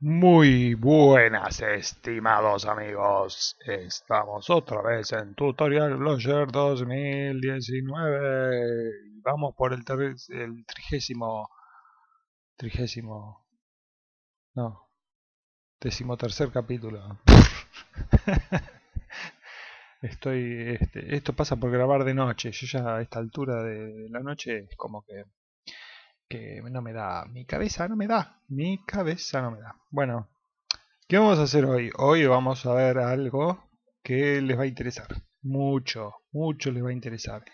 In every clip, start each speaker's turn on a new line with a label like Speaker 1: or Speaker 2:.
Speaker 1: Muy buenas estimados amigos, estamos otra vez en Tutorial Blogger 2019 vamos por el, el trigésimo, trigésimo, no, decimotercer capítulo. Estoy, este, esto pasa por grabar de noche, yo ya a esta altura de la noche es como que que no me da, mi cabeza no me da, mi cabeza no me da. Bueno, ¿qué vamos a hacer hoy? Hoy vamos a ver algo que les va a interesar, mucho, mucho les va a interesar.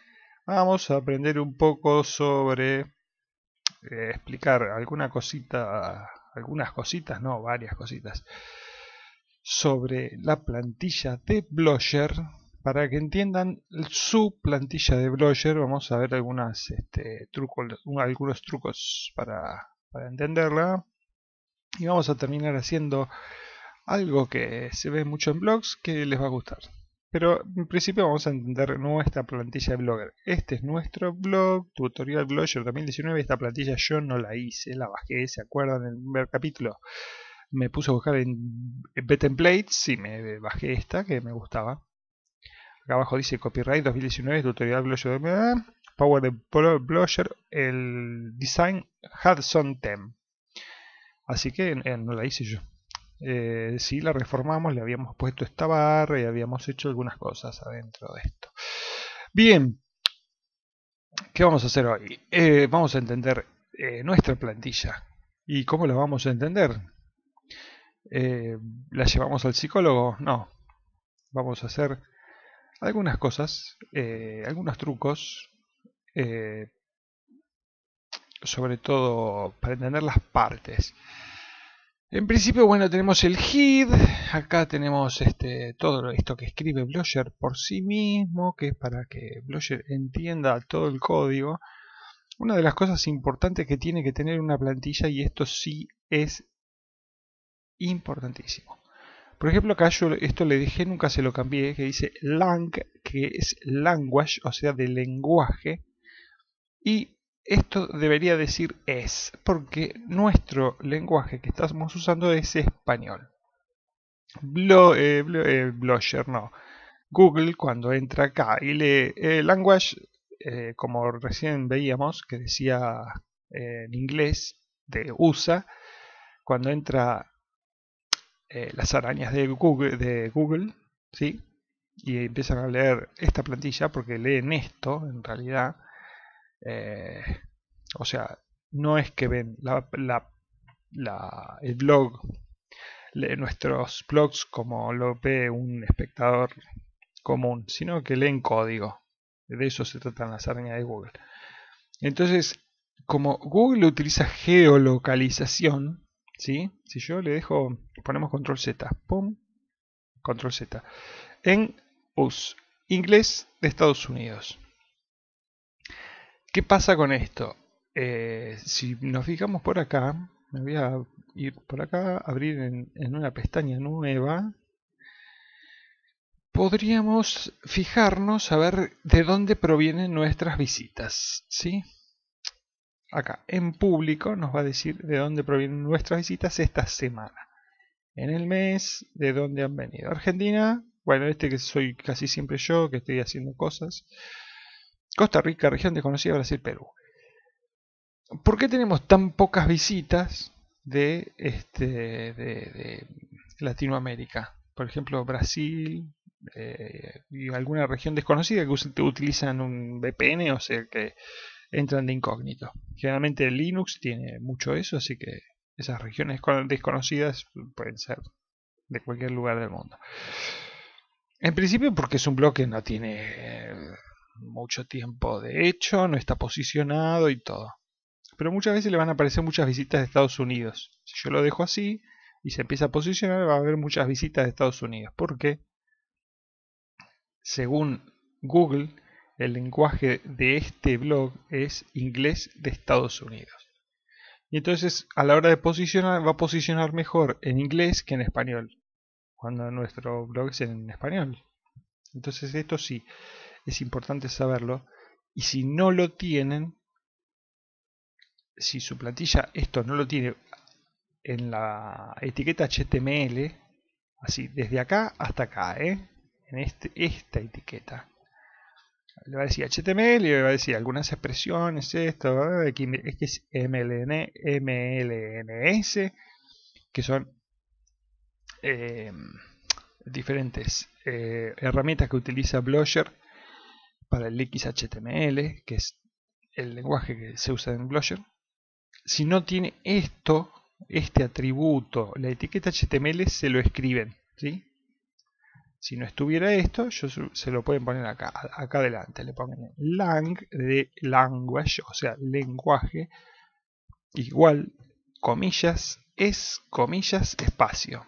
Speaker 1: Vamos a aprender un poco sobre eh, explicar alguna cosita, algunas cositas, no, varias cositas, sobre la plantilla de Blogger para que entiendan su plantilla de Blogger, vamos a ver algunas, este, algunos trucos para, entenderla. Y vamos a terminar haciendo algo que se ve mucho en blogs que les va a gustar. Pero en principio vamos a entender nuestra plantilla de Blogger. Este es nuestro blog, tutorial Blogger 2019. Esta plantilla yo no la hice, la bajé, ¿se acuerdan? En el primer capítulo me puse a buscar en, Btemplates y me bajé esta que me gustaba. Acá abajo dice copyright 2019, tutorial blusher, Power de Blogger el design Hudson Tem. Así que eh, no la hice yo. Eh, si la reformamos, le habíamos puesto esta barra y habíamos hecho algunas cosas adentro de esto. Bien, ¿qué vamos a hacer hoy? Eh, vamos a entender nuestra plantilla. ¿Y cómo la vamos a entender? ¿La llevamos al psicólogo? No. Vamos a hacer algunas cosas, eh, algunos trucos, eh, sobre todo para entender las partes. En principio, bueno, tenemos el hid acá tenemos este, todo esto que escribe Blogger por sí mismo, que es para que Blogger entienda todo el código. Una de las cosas importantes que tiene que tener una plantilla, y esto sí es importantísimo, por ejemplo, acá yo esto le dije, nunca se lo cambié, que dice lang, que es language, o sea, de lenguaje. Y esto debería decir es, porque nuestro lenguaje que estamos usando es español. Eh, eh, Blogger, no. Google cuando entra acá y lee eh, language, como recién veíamos que decía en inglés de USA, cuando entra eh, las arañas de Google, de Google, ¿sí? y empiezan a leer esta plantilla porque leen esto en realidad. Eh, o sea, no es que ven el blog, leen nuestros blogs como lo ve un espectador común, sino que leen código. De eso se tratan las arañas de Google. Entonces, como Google utiliza geolocalización, ¿sí? Si yo le dejo, ponemos control Z, pum, control Z, en US, inglés de Estados Unidos. ¿Qué pasa con esto? Eh, si nos fijamos por acá, me voy a ir por acá, abrir en, en una pestaña nueva, podríamos fijarnos a ver de dónde provienen nuestras visitas, ¿sí? acá en público nos va a decir de dónde provienen nuestras visitas esta semana. En el mes, de dónde han venido. Argentina, bueno, este que soy casi siempre yo, que estoy haciendo cosas. Costa Rica, región desconocida, Brasil, Perú. ¿Por qué tenemos tan pocas visitas de, este, de, de Latinoamérica? Por ejemplo, Brasil eh, y alguna región desconocida que utilizan un VPN, o sea que entran de incógnito. Generalmente Linux tiene mucho eso, así que esas regiones desconocidas pueden ser de cualquier lugar del mundo. En principio porque es un bloque que no tiene eh, mucho tiempo de hecho, no está posicionado y todo. Pero muchas veces le van a aparecer muchas visitas de Estados Unidos. Si yo lo dejo así y se empieza a posicionar, va a haber muchas visitas de Estados Unidos. Porque, según Google, el lenguaje de este blog es inglés de Estados Unidos. Y entonces a la hora de posicionar va a posicionar mejor en inglés que en español. Cuando nuestro blog es en español. Entonces esto sí, es importante saberlo. Y si no lo tienen, si su plantilla esto no lo tiene en la etiqueta HTML, así, desde acá hasta acá, ¿eh? en este, esta etiqueta le va a decir HTML, le va a decir algunas expresiones, esto, mln, MLNS, que son eh, diferentes eh, herramientas que utiliza Blogger para el XHTML, que es el lenguaje que se usa en Blogger. Si no tiene esto, este atributo, la etiqueta HTML se lo escriben. ¿sí? Si no estuviera esto, yo se lo pueden poner acá, acá adelante. Le ponen lang de language, o sea, lenguaje, igual, comillas, es, comillas, espacio.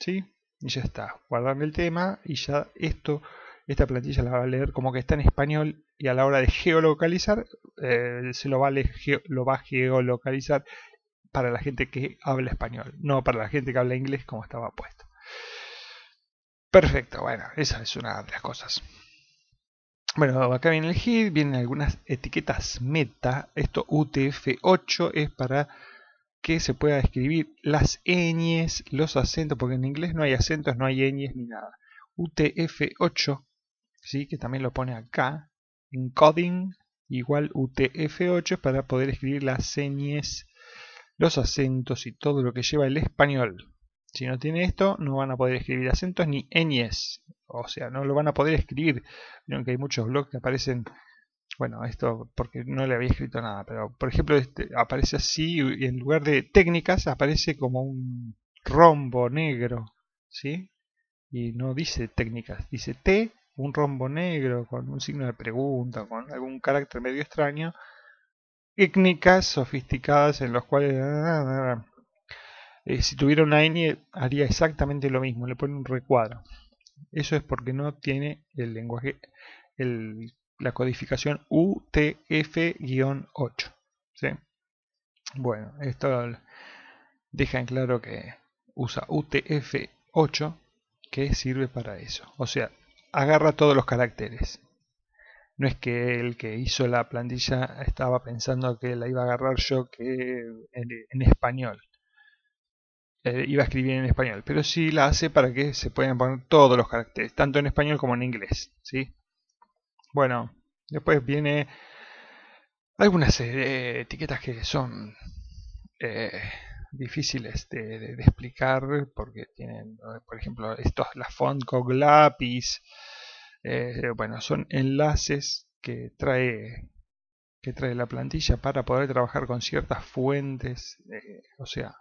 Speaker 1: ¿Sí? Y ya está. Guardan el tema y ya esto, esta plantilla la va a leer como que está en español y a la hora de geolocalizar, eh, se lo lo va a geolocalizar para la gente que habla español, no para la gente que habla inglés como estaba puesto. Perfecto, bueno, esa es una de las cosas. Bueno, acá viene el hit, vienen algunas etiquetas meta. Esto UTF-8 es para que se pueda escribir las ñes, los acentos, porque en inglés no hay acentos, no hay ñes ni nada. UTF-8, ¿sí? que también lo pone acá, encoding igual UTF-8 es para poder escribir las ñes, los acentos y todo lo que lleva el español. Si no tiene esto, no van a poder escribir acentos ni ñes. O sea, no lo van a poder escribir. Aunque hay muchos blogs que aparecen... Bueno, esto porque no le había escrito nada, pero por ejemplo este, aparece así y en lugar de técnicas aparece como un rombo negro, ¿sí? Y no dice técnicas, dice T, un rombo negro con un signo de pregunta, con algún carácter medio extraño. Técnicas sofisticadas en los cuales... Eh, si tuviera una N haría exactamente lo mismo, le pone un recuadro. Eso es porque no tiene el lenguaje, la codificación UTF-8. Bueno, esto deja en claro que usa UTF-8 que sirve para eso. O sea, agarra todos los caracteres. No es que el que hizo la plantilla estaba pensando que la iba a agarrar yo que en español. Eh, iba a escribir en español, pero sí la hace para que se puedan poner todos los caracteres, tanto en español como en inglés. ¿sí? Bueno, después viene algunas eh, etiquetas que son eh, difíciles de, explicar porque tienen, por ejemplo, estos, la font con lápiz, bueno, son enlaces que trae que trae la plantilla para poder trabajar con ciertas fuentes, o sea,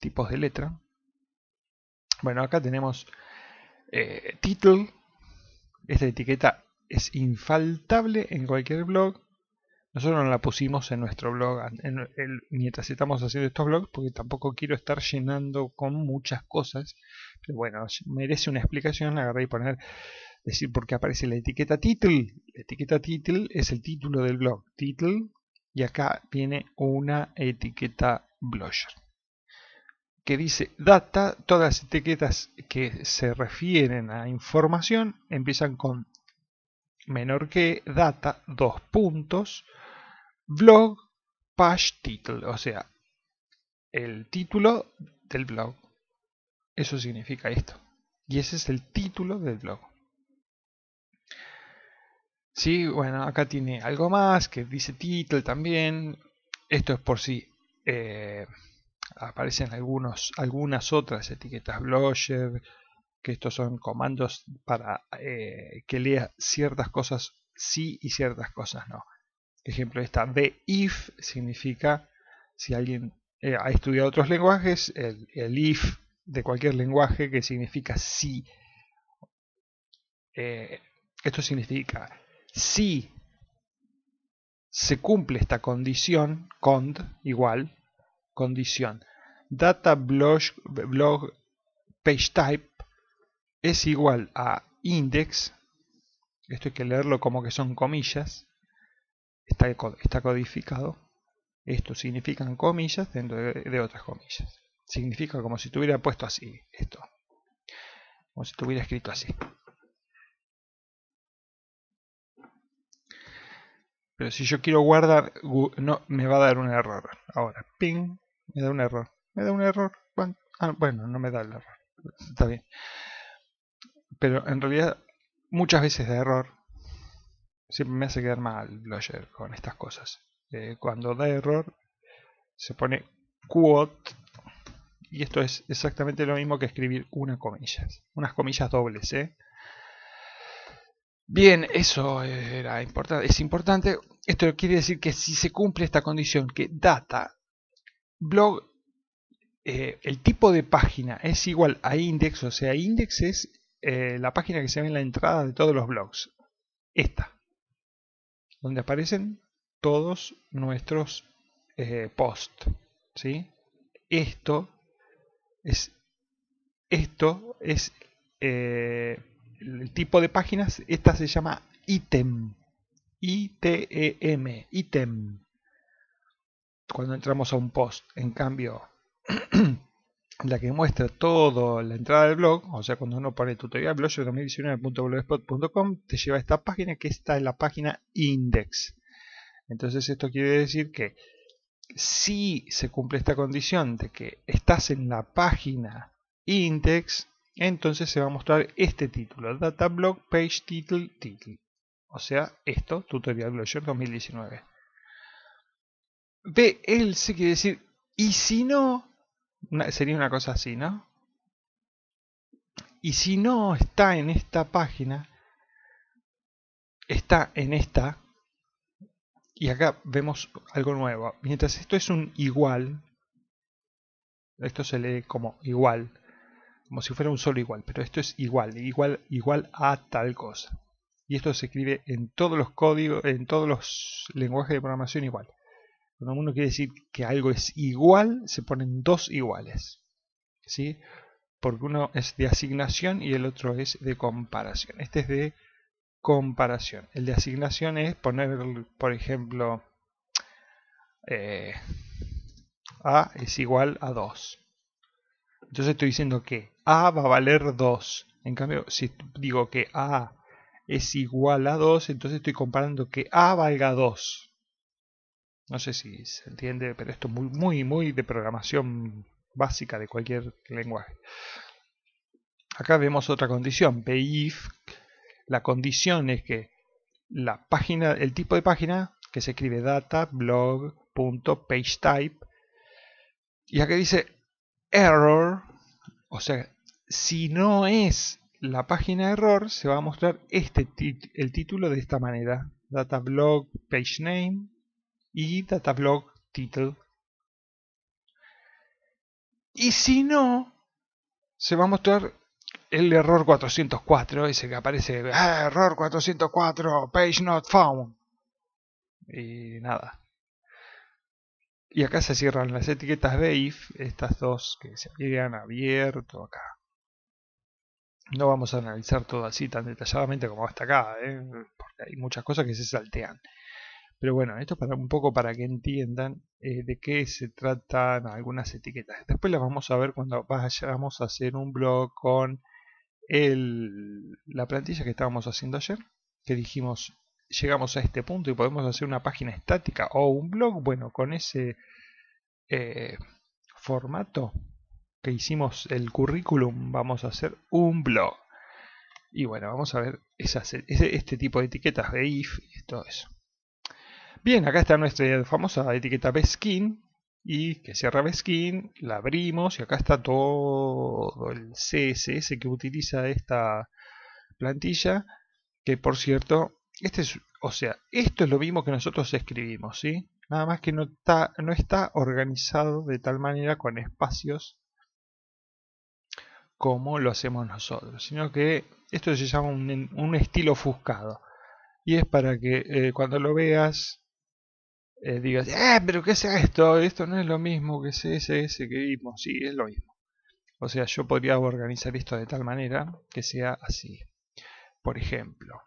Speaker 1: tipos de letra. Bueno, acá tenemos eh, title. Esta etiqueta es infaltable en cualquier blog. Nosotros no la pusimos en nuestro blog mientras estamos haciendo estos blogs porque tampoco quiero estar llenando con muchas cosas. Pero bueno, merece una explicación. La Agarré y poner, decir por qué aparece la etiqueta title. La etiqueta title es el título del blog. Title. Y acá viene una etiqueta blogger que dice data, todas las etiquetas que se refieren a información empiezan con menor que data, dos puntos, blog, page title, o sea, el título del blog. Eso significa esto. Y ese es el título del blog. Sí, bueno, acá tiene algo más que dice title también. Esto es por si... Eh, aparecen algunos, algunas otras etiquetas Blogger, que estos son comandos para eh, que lea ciertas cosas sí y ciertas cosas no. Ejemplo, esta de if significa si alguien eh, ha estudiado otros lenguajes, el, if de cualquier lenguaje que significa Sí. Eh, esto significa si se cumple esta condición, cond igual, Condición. Data blog, page type es igual a index. Esto hay que leerlo como que son comillas. Está, está codificado. Esto significan comillas dentro de, otras comillas. Significa como si tuviera puesto así esto. Como si tuviera escrito así. Pero si yo quiero guardar, no, me va a dar un error. Ahora, ping, me da un error. Me da un error. Ah, bueno, no me da el error. Está bien. Pero en realidad, muchas veces da error. Siempre me hace quedar mal Blogger con estas cosas. Eh, cuando da error, se pone quote. Y esto es exactamente lo mismo que escribir una comillas. Unas comillas dobles, ¿eh? Bien, eso era importante. Es importante. Esto quiere decir que si se cumple esta condición, que data blog, eh, el tipo de página es igual a index, o sea, index es eh, la página que se ve en la entrada de todos los blogs. Esta, donde aparecen todos nuestros eh, posts. ¿sí? Esto es, esto es el tipo de páginas, esta se llama item. I-T-E-M, e item cuando entramos a un post. En cambio, la que muestra toda la entrada del blog, o sea, cuando uno pone tutorial blogger2019.blogspot.com, te lleva a esta página que está en la página index. Entonces esto quiere decir que si se cumple esta condición de que estás en la página index, entonces se va a mostrar este título, data blog page title title. O sea, esto, tutorial blogger 2019 se quiere decir, ¿y si no? sería una cosa así, ¿no? Y si no está en esta página, está en esta. Y acá vemos algo nuevo. Mientras esto es un igual, esto se lee como igual, como si fuera un solo igual, pero esto es igual, igual, igual a tal cosa. Y esto se escribe en todos los códigos, en todos los lenguajes de programación igual. Cuando uno quiere decir que algo es igual, se ponen dos iguales. ¿sí? Porque uno es de asignación y el otro es de comparación. Este es de comparación. El de asignación es poner, por ejemplo, eh, A es igual a 2. Entonces estoy diciendo que A va a valer 2. En cambio, si digo que A es igual a 2, entonces estoy comparando que A valga 2. No sé si se entiende, pero esto es muy, muy, muy de programación básica de cualquier lenguaje. Acá vemos otra condición, PIF. La condición es que la página, el tipo de página que se escribe data, blog, punto, page type. Y acá dice error, o sea, si no es la página error, se va a mostrar este el título de esta manera. Data blog page name y datablog title. Y si no, se va a mostrar el error 404, ese que aparece, ah, error 404, page not found. Y nada. Y acá se cierran las etiquetas if, estas dos que se habían abierto acá. No vamos a analizar todo así tan detalladamente como hasta acá, ¿eh? porque hay muchas cosas que se saltean. Pero bueno, esto es para, un poco para que entiendan eh, de qué se tratan algunas etiquetas. Después las vamos a ver cuando vayamos a hacer un blog con el, la plantilla que estábamos haciendo ayer, que dijimos llegamos a este punto y podemos hacer una página estática o un blog, bueno, con ese eh, formato que hicimos el currículum, vamos a hacer un blog. Y bueno, vamos a ver este tipo de etiquetas de if y todo eso. Bien, acá está nuestra famosa etiqueta Beskin y que cierra Beskin, la abrimos y acá está todo el CSS que utiliza esta plantilla, que por cierto, este es, o sea, esto es lo mismo que nosotros escribimos, ¿sí? Nada más que no está, no está organizado de tal manera con espacios como lo hacemos nosotros, sino que esto se llama un, estilo ofuscado. Y es para que eh, cuando lo veas eh, eh, pero ¿qué es esto? Esto no es lo mismo que ese, ese, que vimos. Sí, es lo mismo. O sea, yo podría organizar esto de tal manera que sea así. Por ejemplo,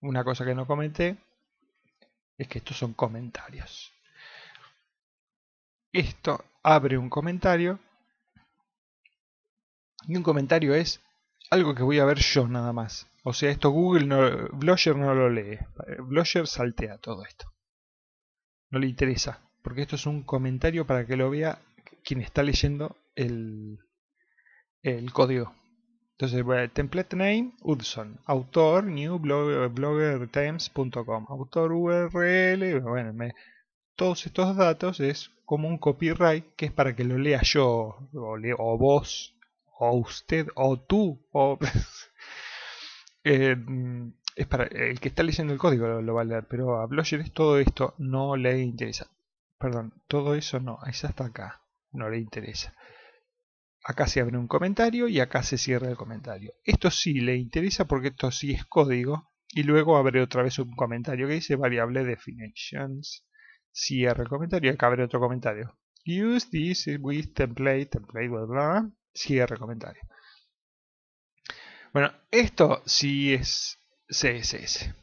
Speaker 1: una cosa que no comenté es que estos son comentarios. Esto abre un comentario y un comentario es algo que voy a ver yo nada más. O sea, esto Google, no, Blogger no lo lee. Blogger saltea todo esto. No le interesa. Porque esto es un comentario para que lo vea quien está leyendo el, el código. Entonces, template name, Hudson. Autor, new blogger, bloggertimes.com. Autor URL, bueno, todos estos datos es como un copyright que es para que lo lea yo, o, o vos, o usted, o tú, o... Eh, es para el que está leyendo el código lo, va a leer, pero a Blogger todo esto no le interesa. Perdón, todo eso no, es hasta acá, no le interesa. Acá se abre un comentario y acá se cierra el comentario. Esto sí le interesa porque esto sí es código. Y luego abre otra vez un comentario que dice variable definitions. Cierra el comentario y acá abre otro comentario. Use this with template, template, bla bla. Cierra el comentario. Bueno, esto sí es CSS.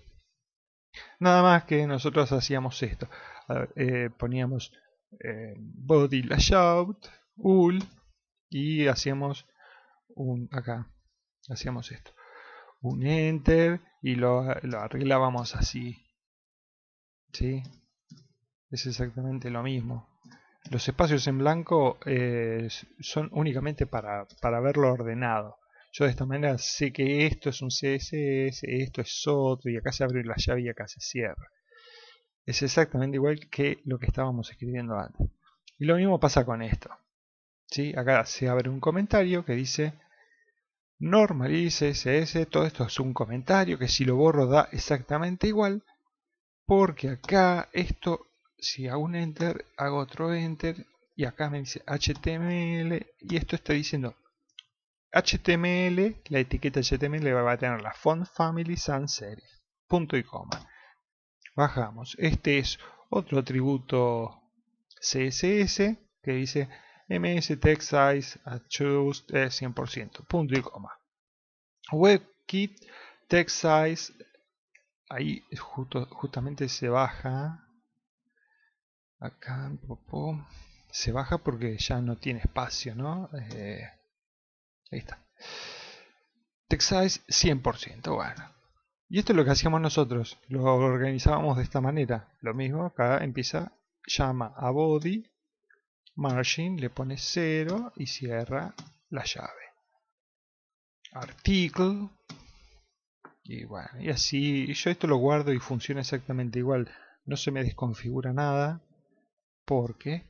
Speaker 1: Nada más que nosotros hacíamos esto. Eh, poníamos eh, body layout, UL y hacíamos un acá. Hacíamos esto. Un enter y lo, arreglábamos así. ¿Sí? Es exactamente lo mismo. Los espacios en blanco eh, son únicamente para, para verlo ordenado yo de esta manera sé que esto es un CSS, esto es otro, y acá se abre la llave y acá se cierra. Es exactamente igual que lo que estábamos escribiendo antes. Y lo mismo pasa con esto. ¿sí? Acá se abre un comentario que dice normalice CSS, todo esto es un comentario que si lo borro da exactamente igual, porque acá esto, si hago un enter, hago otro enter, y acá me dice HTML, y esto está diciendo HTML, la etiqueta HTML va a tener la font family sans series Punto y coma. Bajamos. Este es otro atributo CSS que dice ms text size adjust 100%. Eh, punto y coma. WebKit text size. Ahí justo, justamente se baja. Acá, se baja porque ya no tiene espacio, ¿no? Eh, Ahí está. size 100%. Bueno. Y esto es lo que hacíamos nosotros. Lo organizábamos de esta manera. Lo mismo, acá empieza, llama a body, margin, le pone 0 y cierra la llave. Article. Y bueno, y así. Yo esto lo guardo y funciona exactamente igual. No se me desconfigura nada. Porque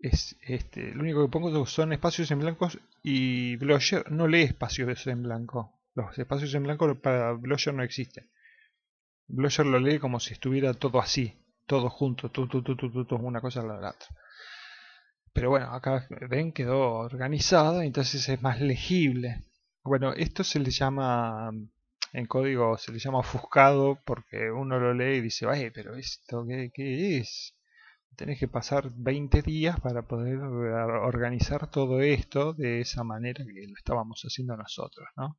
Speaker 1: es este. Lo único que pongo son espacios en blancos y Blosher no lee espacios en blanco. Los espacios en blanco para Blosher no existen. Blosher lo lee como si estuviera todo así, todo junto, tu, tu, tu, una cosa a la otra. Pero bueno, acá ven, quedó organizado, entonces es más legible. Bueno, esto se le llama, en código se le llama ofuscado, porque uno lo lee y dice, vaya, pero esto, ¿qué, qué es? tenés que pasar 20 días para poder organizar todo esto de esa manera que lo estábamos haciendo nosotros, ¿no?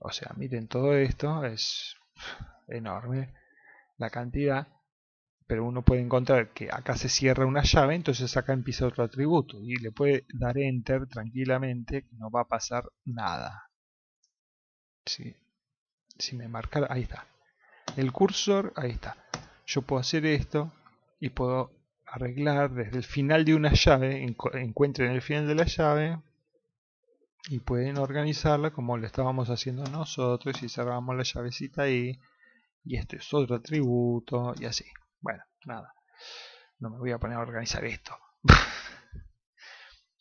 Speaker 1: O sea, miren, todo esto es enorme la cantidad, pero uno puede encontrar que acá se cierra una llave, entonces acá empieza otro atributo y le puede dar enter tranquilamente, no va a pasar nada. Si, me marca, ahí está. El cursor, ahí está. Yo puedo hacer esto, y puedo arreglar desde el final de una llave, encuentren el final de la llave y pueden organizarla como lo estábamos haciendo nosotros y cerramos la llavecita ahí y este es otro atributo y así. Bueno, nada, no me voy a poner a organizar esto.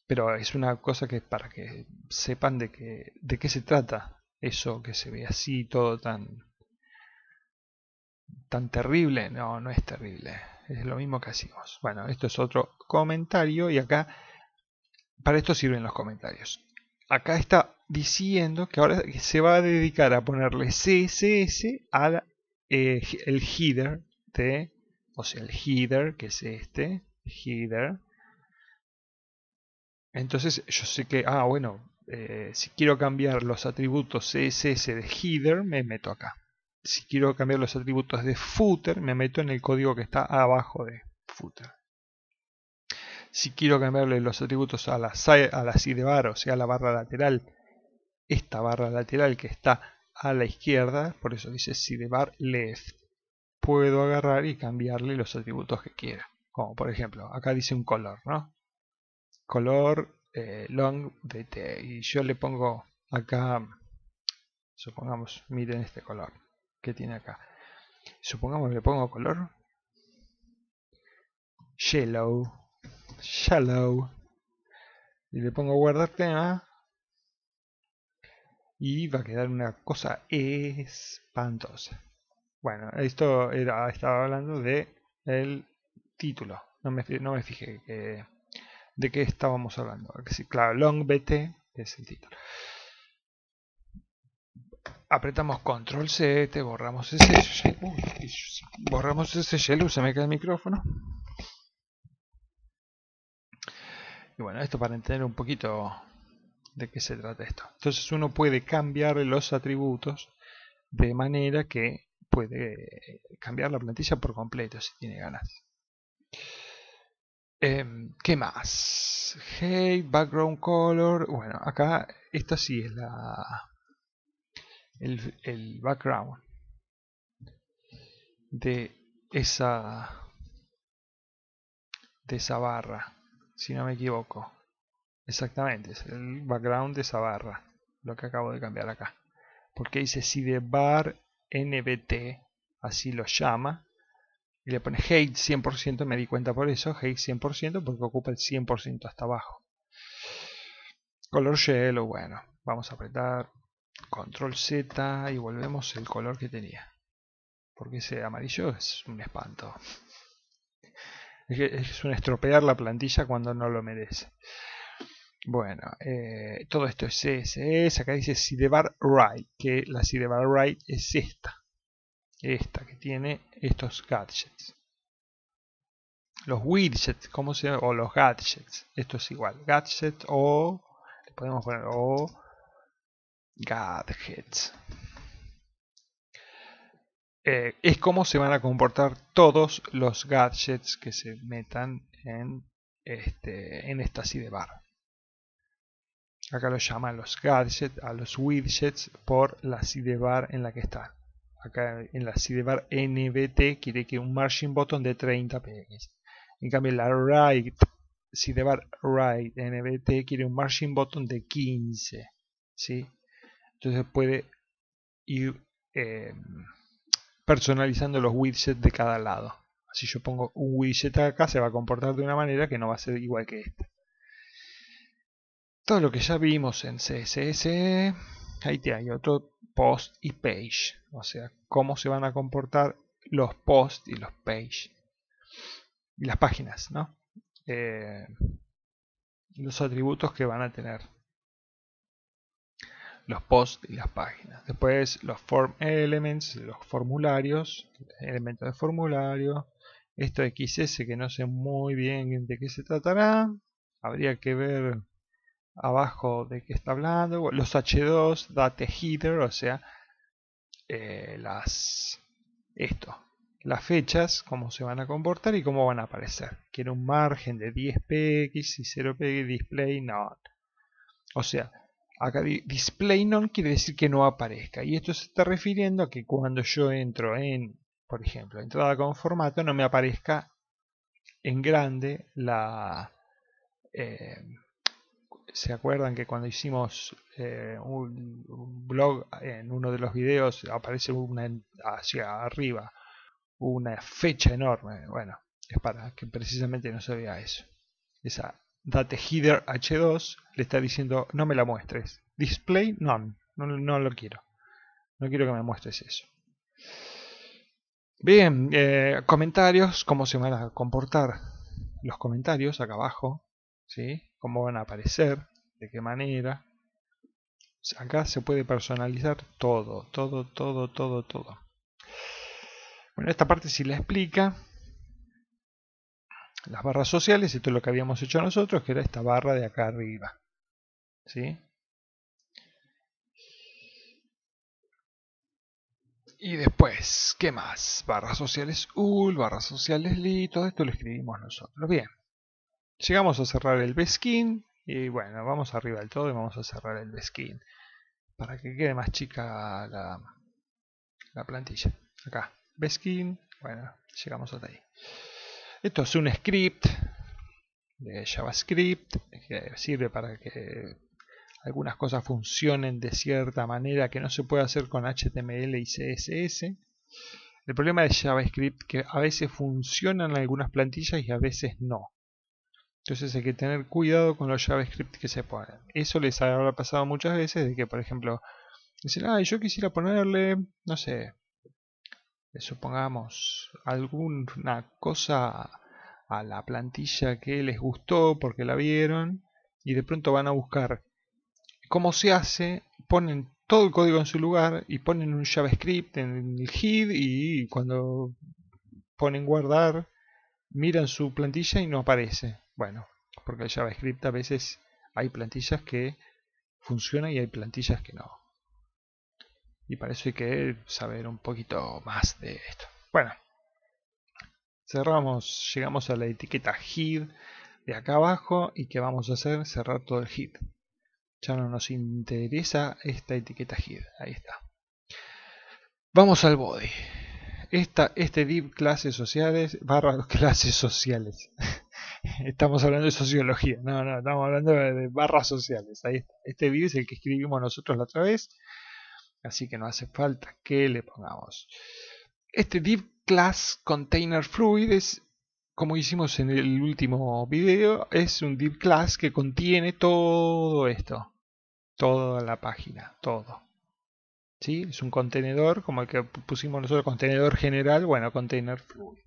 Speaker 1: Pero es una cosa que para que sepan de, de qué se trata eso que se ve así todo tan tan terrible. No, no es terrible es lo mismo que hacemos. Bueno, esto es otro comentario y acá, para esto sirven los comentarios. Acá está diciendo que ahora se va a dedicar a ponerle CSS al eh, el header de, o sea, el header que es este, header. Entonces yo sé que, ah, bueno, eh, si quiero cambiar los atributos CSS de header, me meto acá si quiero cambiar los atributos de footer, me meto en el código que está abajo de footer. Si quiero cambiarle los atributos a la, a la sidebar, o sea, a la barra lateral, esta barra lateral que está a la izquierda, por eso dice sidebar left, puedo agarrar y cambiarle los atributos que quiera. Como por ejemplo, acá dice un color, ¿no? Color eh, long Y yo le pongo acá, supongamos, miren este color que tiene acá. Supongamos que le pongo color. Yellow. Shallow. Y le pongo guardar tema. ¿ah? Y va a quedar una cosa espantosa. Bueno, esto era, estaba hablando de el título. No me, fijé de qué estábamos hablando. Claro, long BT es el título apretamos control C, te borramos ese borramos ese shell, se me cae el micrófono. Y bueno, esto para entender un poquito de qué se trata esto. Entonces uno puede cambiar los atributos de manera que puede cambiar la plantilla por completo si tiene ganas. Em, ¿Qué más? Hey, background color. Bueno, acá esta sí es la, el, background de esa de esa barra si no me equivoco exactamente es el background de esa barra lo que acabo de cambiar acá porque dice si de bar nbt así lo llama y le pone hate 100% me di cuenta por eso hate 100% porque ocupa el 100% hasta abajo color yellow bueno vamos a apretar control Z y volvemos el color que tenía. Porque ese amarillo es un espanto. Es un estropear la plantilla cuando no lo merece. Bueno, eh, todo esto es CSS. Acá dice sidebar right, que la sidebar right es esta. Esta que tiene estos gadgets. Los widgets, ¿cómo se O los gadgets. Esto es igual. Gadget o, podemos poner o gadgets. Eh, es cómo se van a comportar todos los gadgets que se metan en, este, en esta bar. Acá lo llaman los gadgets, a los widgets por la bar en la que está Acá en la bar NBT quiere que un margin button de 30 px. En cambio la right bar right NBT quiere un margin button de 15. ¿sí? Entonces puede ir em, personalizando los widgets de cada lado. Si yo pongo un widget acá, se va a comportar de una manera que no va a ser igual que este. Todo lo que ya vimos en CSS, ahí te hay otro post y page. O sea, cómo se van a comportar los posts y los page. Y las páginas, ¿no? Eh, los atributos que van a tener los posts y las páginas. Después los form elements, los formularios, elementos de formulario. Esto XS que no sé muy bien de qué se tratará. Habría que ver abajo de qué está hablando. Los H2, date header, o sea, eh, las esto, las fechas, cómo se van a comportar y cómo van a aparecer. Quiero un margen de 10px y 0px display not. O sea, Acá display none quiere decir que no aparezca. Y esto se está refiriendo a que cuando yo entro en, por ejemplo, entrada con formato, no me aparezca en grande la... Eh, ¿Se acuerdan que cuando hicimos eh, un, blog en uno de los videos aparece una hacia arriba una fecha enorme? Bueno, es para que precisamente no se vea eso, esa date header h2 le está diciendo no me la muestres. Display none, no, no lo quiero. No quiero que me muestres eso. Bien, eh, comentarios, cómo se van a comportar los comentarios acá abajo, ¿sí? cómo van a aparecer, de qué manera. Acá se puede personalizar todo, todo, todo, todo, todo. Bueno, esta parte sí la explica, las barras sociales, esto es lo que habíamos hecho nosotros, que era esta barra de acá arriba. ¿Sí? Y después, ¿qué más? Barras sociales UL, barras sociales LI, todo esto lo escribimos nosotros. Bien, llegamos a cerrar el beskin y bueno, vamos arriba del todo y vamos a cerrar el beskin para que quede más chica la, la plantilla. Acá, beskin, bueno, llegamos hasta ahí. Esto es un script de JavaScript que sirve para que algunas cosas funcionen de cierta manera que no se puede hacer con HTML y CSS. El problema de JavaScript que a veces funcionan algunas plantillas y a veces no. Entonces hay que tener cuidado con los JavaScript que se ponen. Eso les habrá pasado muchas veces de que, por ejemplo, dicen, ah, yo quisiera ponerle, no sé, supongamos, alguna cosa a la plantilla que les gustó porque la vieron y de pronto van a buscar cómo se hace, ponen todo el código en su lugar y ponen un JavaScript en el HID y cuando ponen guardar miran su plantilla y no aparece. Bueno, porque el JavaScript a veces hay plantillas que funcionan y hay plantillas que no y para eso hay que saber un poquito más de esto. Bueno, cerramos, llegamos a la etiqueta hid de acá abajo y que vamos a hacer cerrar todo el hid. Ya no nos interesa esta etiqueta hid, ahí está. Vamos al body. Esta, este div clases sociales barra clases sociales. estamos hablando de sociología, no, no, estamos hablando de barras sociales. Ahí está. Este div es el que escribimos nosotros la otra vez Así que no hace falta que le pongamos. Este div class container fluid es, como hicimos en el último video, es un div class que contiene todo esto. Toda la página, todo. ¿Sí? Es un contenedor, como el que pusimos nosotros, contenedor general, bueno, container fluid.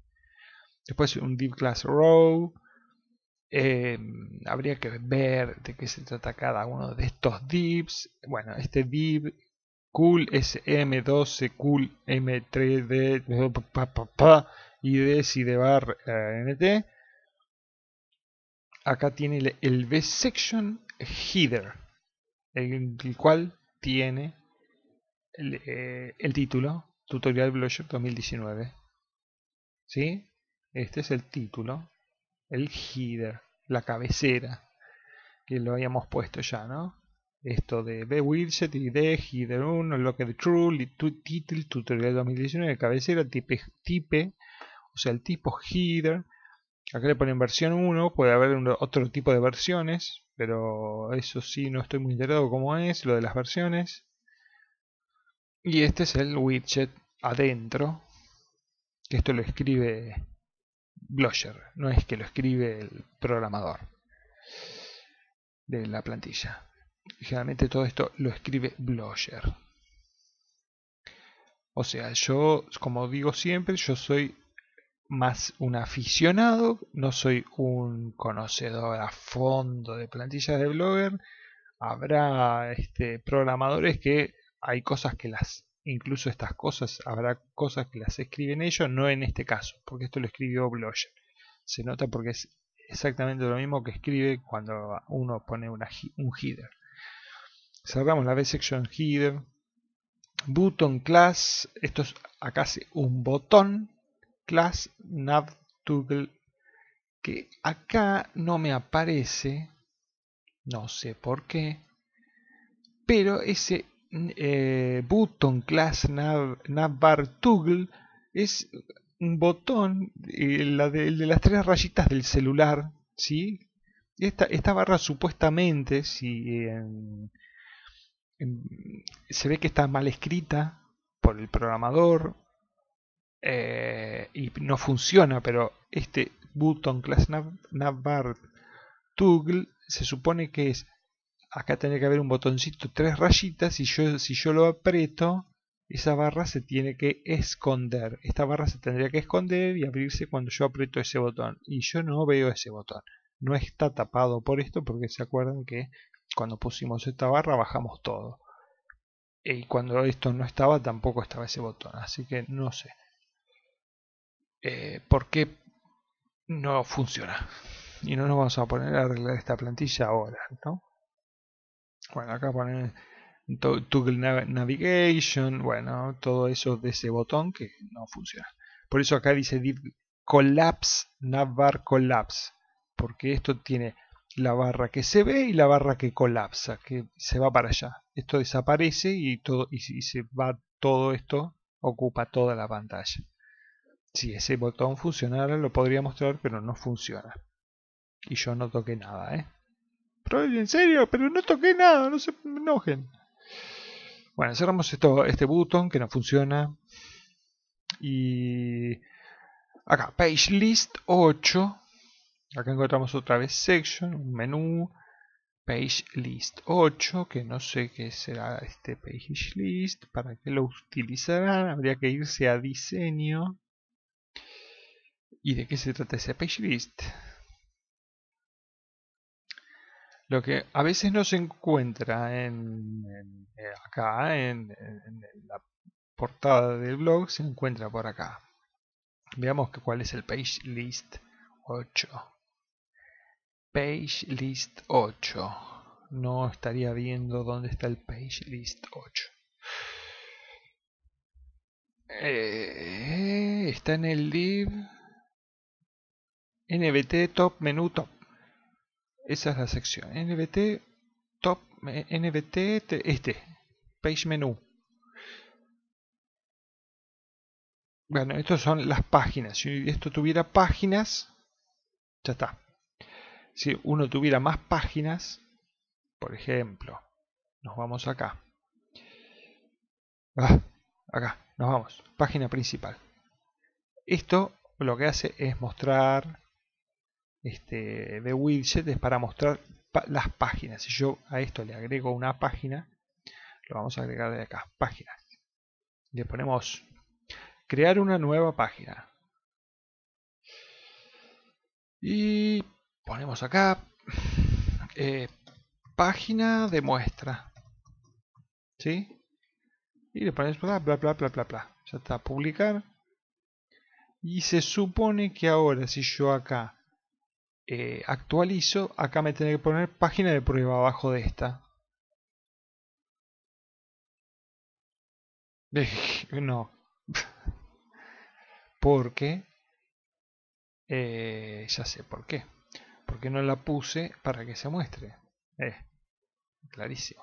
Speaker 1: Después un div class row. Eh, habría que ver de qué se trata cada uno de estos divs. Bueno, este div Cool SM12, Cool M3D y bar eh, NT. Acá tiene el, section Header, el, cual tiene el, eh, título Tutorial Blogger 2019. ¿Sí? Este es el título, el header, la cabecera que lo habíamos puesto ya, ¿no? esto de B Widget y lo que Locked True, Title, Tutorial 2019, cabecera, tipe, o sea, el tipo Header. Acá le ponen versión 1, puede haber otro tipo de versiones, pero eso sí, no estoy muy enterado cómo es lo de las versiones. Y este es el widget adentro, que esto lo escribe Blusher, no es que lo escribe el programador de la plantilla generalmente todo esto lo escribe Blogger. O sea, yo, como digo siempre, yo soy más un aficionado, no soy un conocedor a fondo de plantillas de Blogger. Habrá este, programadores que hay cosas que las, incluso estas cosas, habrá cosas que las escriben ellos, no en este caso, porque esto lo escribió Blogger. Se nota porque es exactamente lo mismo que escribe cuando uno pone un header cerramos la B-Section Header, Button Class, esto es acá un botón, Class Nav Toggle, que acá no me aparece, no sé por qué, pero ese eh, Button Class Nav, Navbar Toggle es un botón, eh, el de las tres rayitas del celular, ¿sí? Esta, esta barra supuestamente, si... Em, se ve que está mal escrita por el programador eh, y no funciona, pero este button class navbar toggle se supone que es acá tiene que haber un botoncito tres rayitas y yo si yo lo aprieto esa barra se tiene que esconder esta barra se tendría que esconder y abrirse cuando yo aprieto ese botón y yo no veo ese botón no está tapado por esto porque se acuerdan que cuando pusimos esta barra bajamos todo. E, y cuando esto no estaba, tampoco estaba ese botón. Así que no sé. Eh, ¿Por qué no funciona? Y no nos vamos a poner a arreglar esta plantilla ahora, ¿no? Bueno, acá ponen Toggle Navigation, bueno, todo eso de ese botón que no funciona. Por eso acá dice collapse, navbar collapse, porque esto tiene la barra que se ve y la barra que colapsa, que se va para allá. Esto desaparece y, todo, y, se va todo esto, ocupa toda la pantalla. Si ese botón funcionara lo podría mostrar, pero no funciona. Y yo no toqué nada, ¿eh? Pero en serio, pero no toqué nada, no se enojen. Bueno, cerramos esto, este botón que no funciona. Y acá, page list 8 Acá encontramos otra vez section, un menú, page list 8, que no sé qué será este page list, para qué lo utilizarán, habría que irse a diseño. ¿Y de qué se trata ese page list? Lo que a veces no se encuentra en, eh, acá, en, la portada del blog, se encuentra por acá. Veamos cuál es el page list 8 page list 8. No estaría viendo dónde está el page list 8. Eh, está en el div nbt top menu top. Esa es la sección. nbt top nbt este page menú. Bueno, estas son las páginas. Si esto tuviera páginas, ya está si uno tuviera más páginas, por ejemplo, nos vamos acá. Ah, acá, nos vamos, página principal. Esto lo que hace es mostrar, este, de widget es para mostrar las páginas. Si yo a esto le agrego una página, lo vamos a agregar de acá, páginas. Le ponemos crear una nueva página. Y ponemos acá eh, página de muestra. ¿Sí? Y le ponemos bla, bla, bla, bla, bla, bla. Ya está, publicar. Y se supone que ahora si yo acá eh, actualizo, acá me tiene que poner página de prueba abajo de esta. no. Porque... qué? Eh, ya sé por qué porque no la puse para que se muestre. Eh, clarísimo.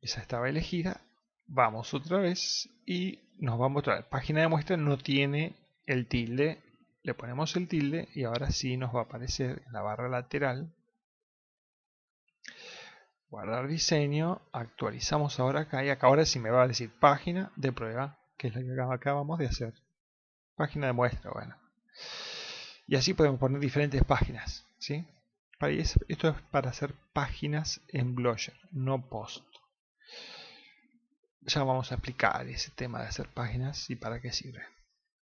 Speaker 1: Esa estaba elegida. Vamos otra vez y nos va a mostrar. Página de muestra no tiene el tilde. Le ponemos el tilde y ahora sí nos va a aparecer en la barra lateral. Guardar diseño. Actualizamos ahora acá y acá ahora sí me va a decir página de prueba, que es la que acabamos de hacer. Página de muestra, bueno. Y así podemos poner diferentes páginas. ¿sí? Esto es para hacer páginas en Blogger, no post. Ya vamos a explicar ese tema de hacer páginas y para qué sirve.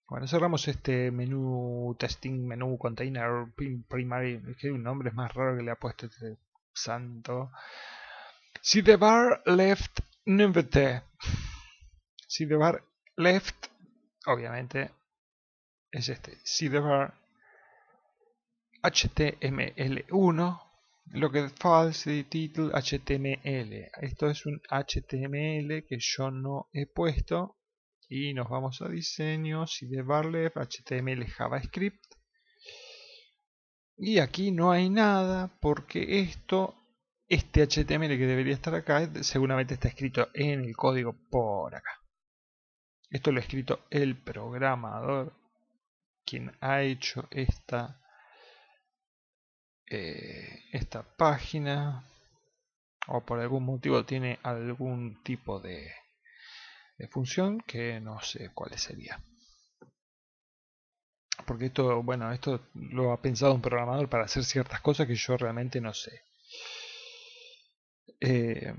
Speaker 1: Bueno, cerramos este menú testing, menú container, primary, es que hay un nombre es más raro que le ha puesto este santo. Si the bar left NVT. Si the bar left, obviamente, es este. Si the bar HTML1, lo que false de título HTML. Esto es un HTML que yo no he puesto. Y nos vamos a diseño: y de HTML JavaScript. Y aquí no hay nada porque esto, este HTML que debería estar acá, seguramente está escrito en el código por acá. Esto lo ha escrito el programador, quien ha hecho esta eh, esta página o por algún motivo tiene algún tipo de, función que no sé cuál sería porque esto, bueno, esto lo ha pensado un programador para hacer ciertas cosas que yo realmente no sé. Eh,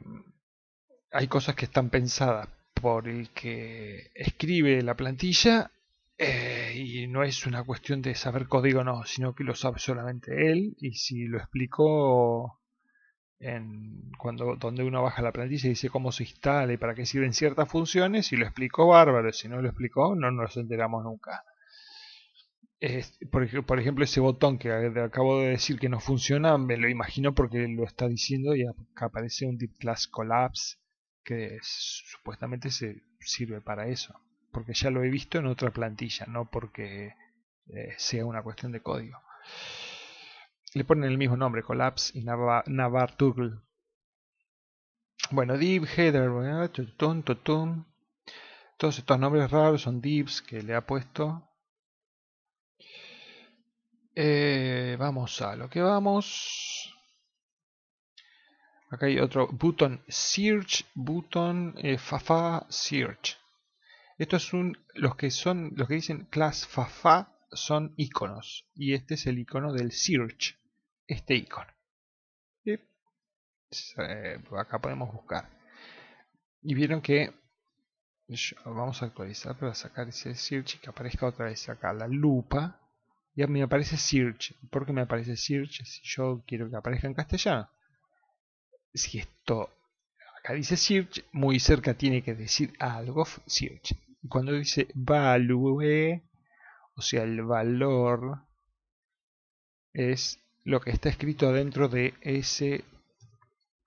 Speaker 1: hay cosas que están pensadas por el que escribe la plantilla eh, y no es una cuestión de saber código, no, sino que lo sabe solamente él. Y si lo explicó en cuando donde uno baja la plantilla y dice cómo se instala y para qué sirven ciertas funciones, si lo explicó bárbaro, si no lo explicó, no nos enteramos nunca. por, ejemplo, ese botón que acabo de decir que no funciona, me lo imagino porque lo está diciendo y aparece un Deep Class Collapse que supuestamente se sirve para eso porque ya lo he visto en otra plantilla, no porque eh, sea una cuestión de código. Le ponen el mismo nombre, Collapse y Navar, Bueno, div, header, Todos estos nombres raros son divs que le ha puesto. Eh, vamos a lo que vamos. Acá hay otro button search, button eh, fafa search. Estos son los que son los que dicen class fafa son iconos y este es el icono del search, este icono. Eh, acá podemos buscar. Y vieron que vamos a actualizar para sacar ese search y que aparezca otra vez acá la lupa. Y me aparece search. ¿Por qué me aparece search si yo quiero que aparezca en castellano? Si esto acá dice search, muy cerca tiene que decir algo search cuando dice value, o sea, el valor, es lo que está escrito dentro de ese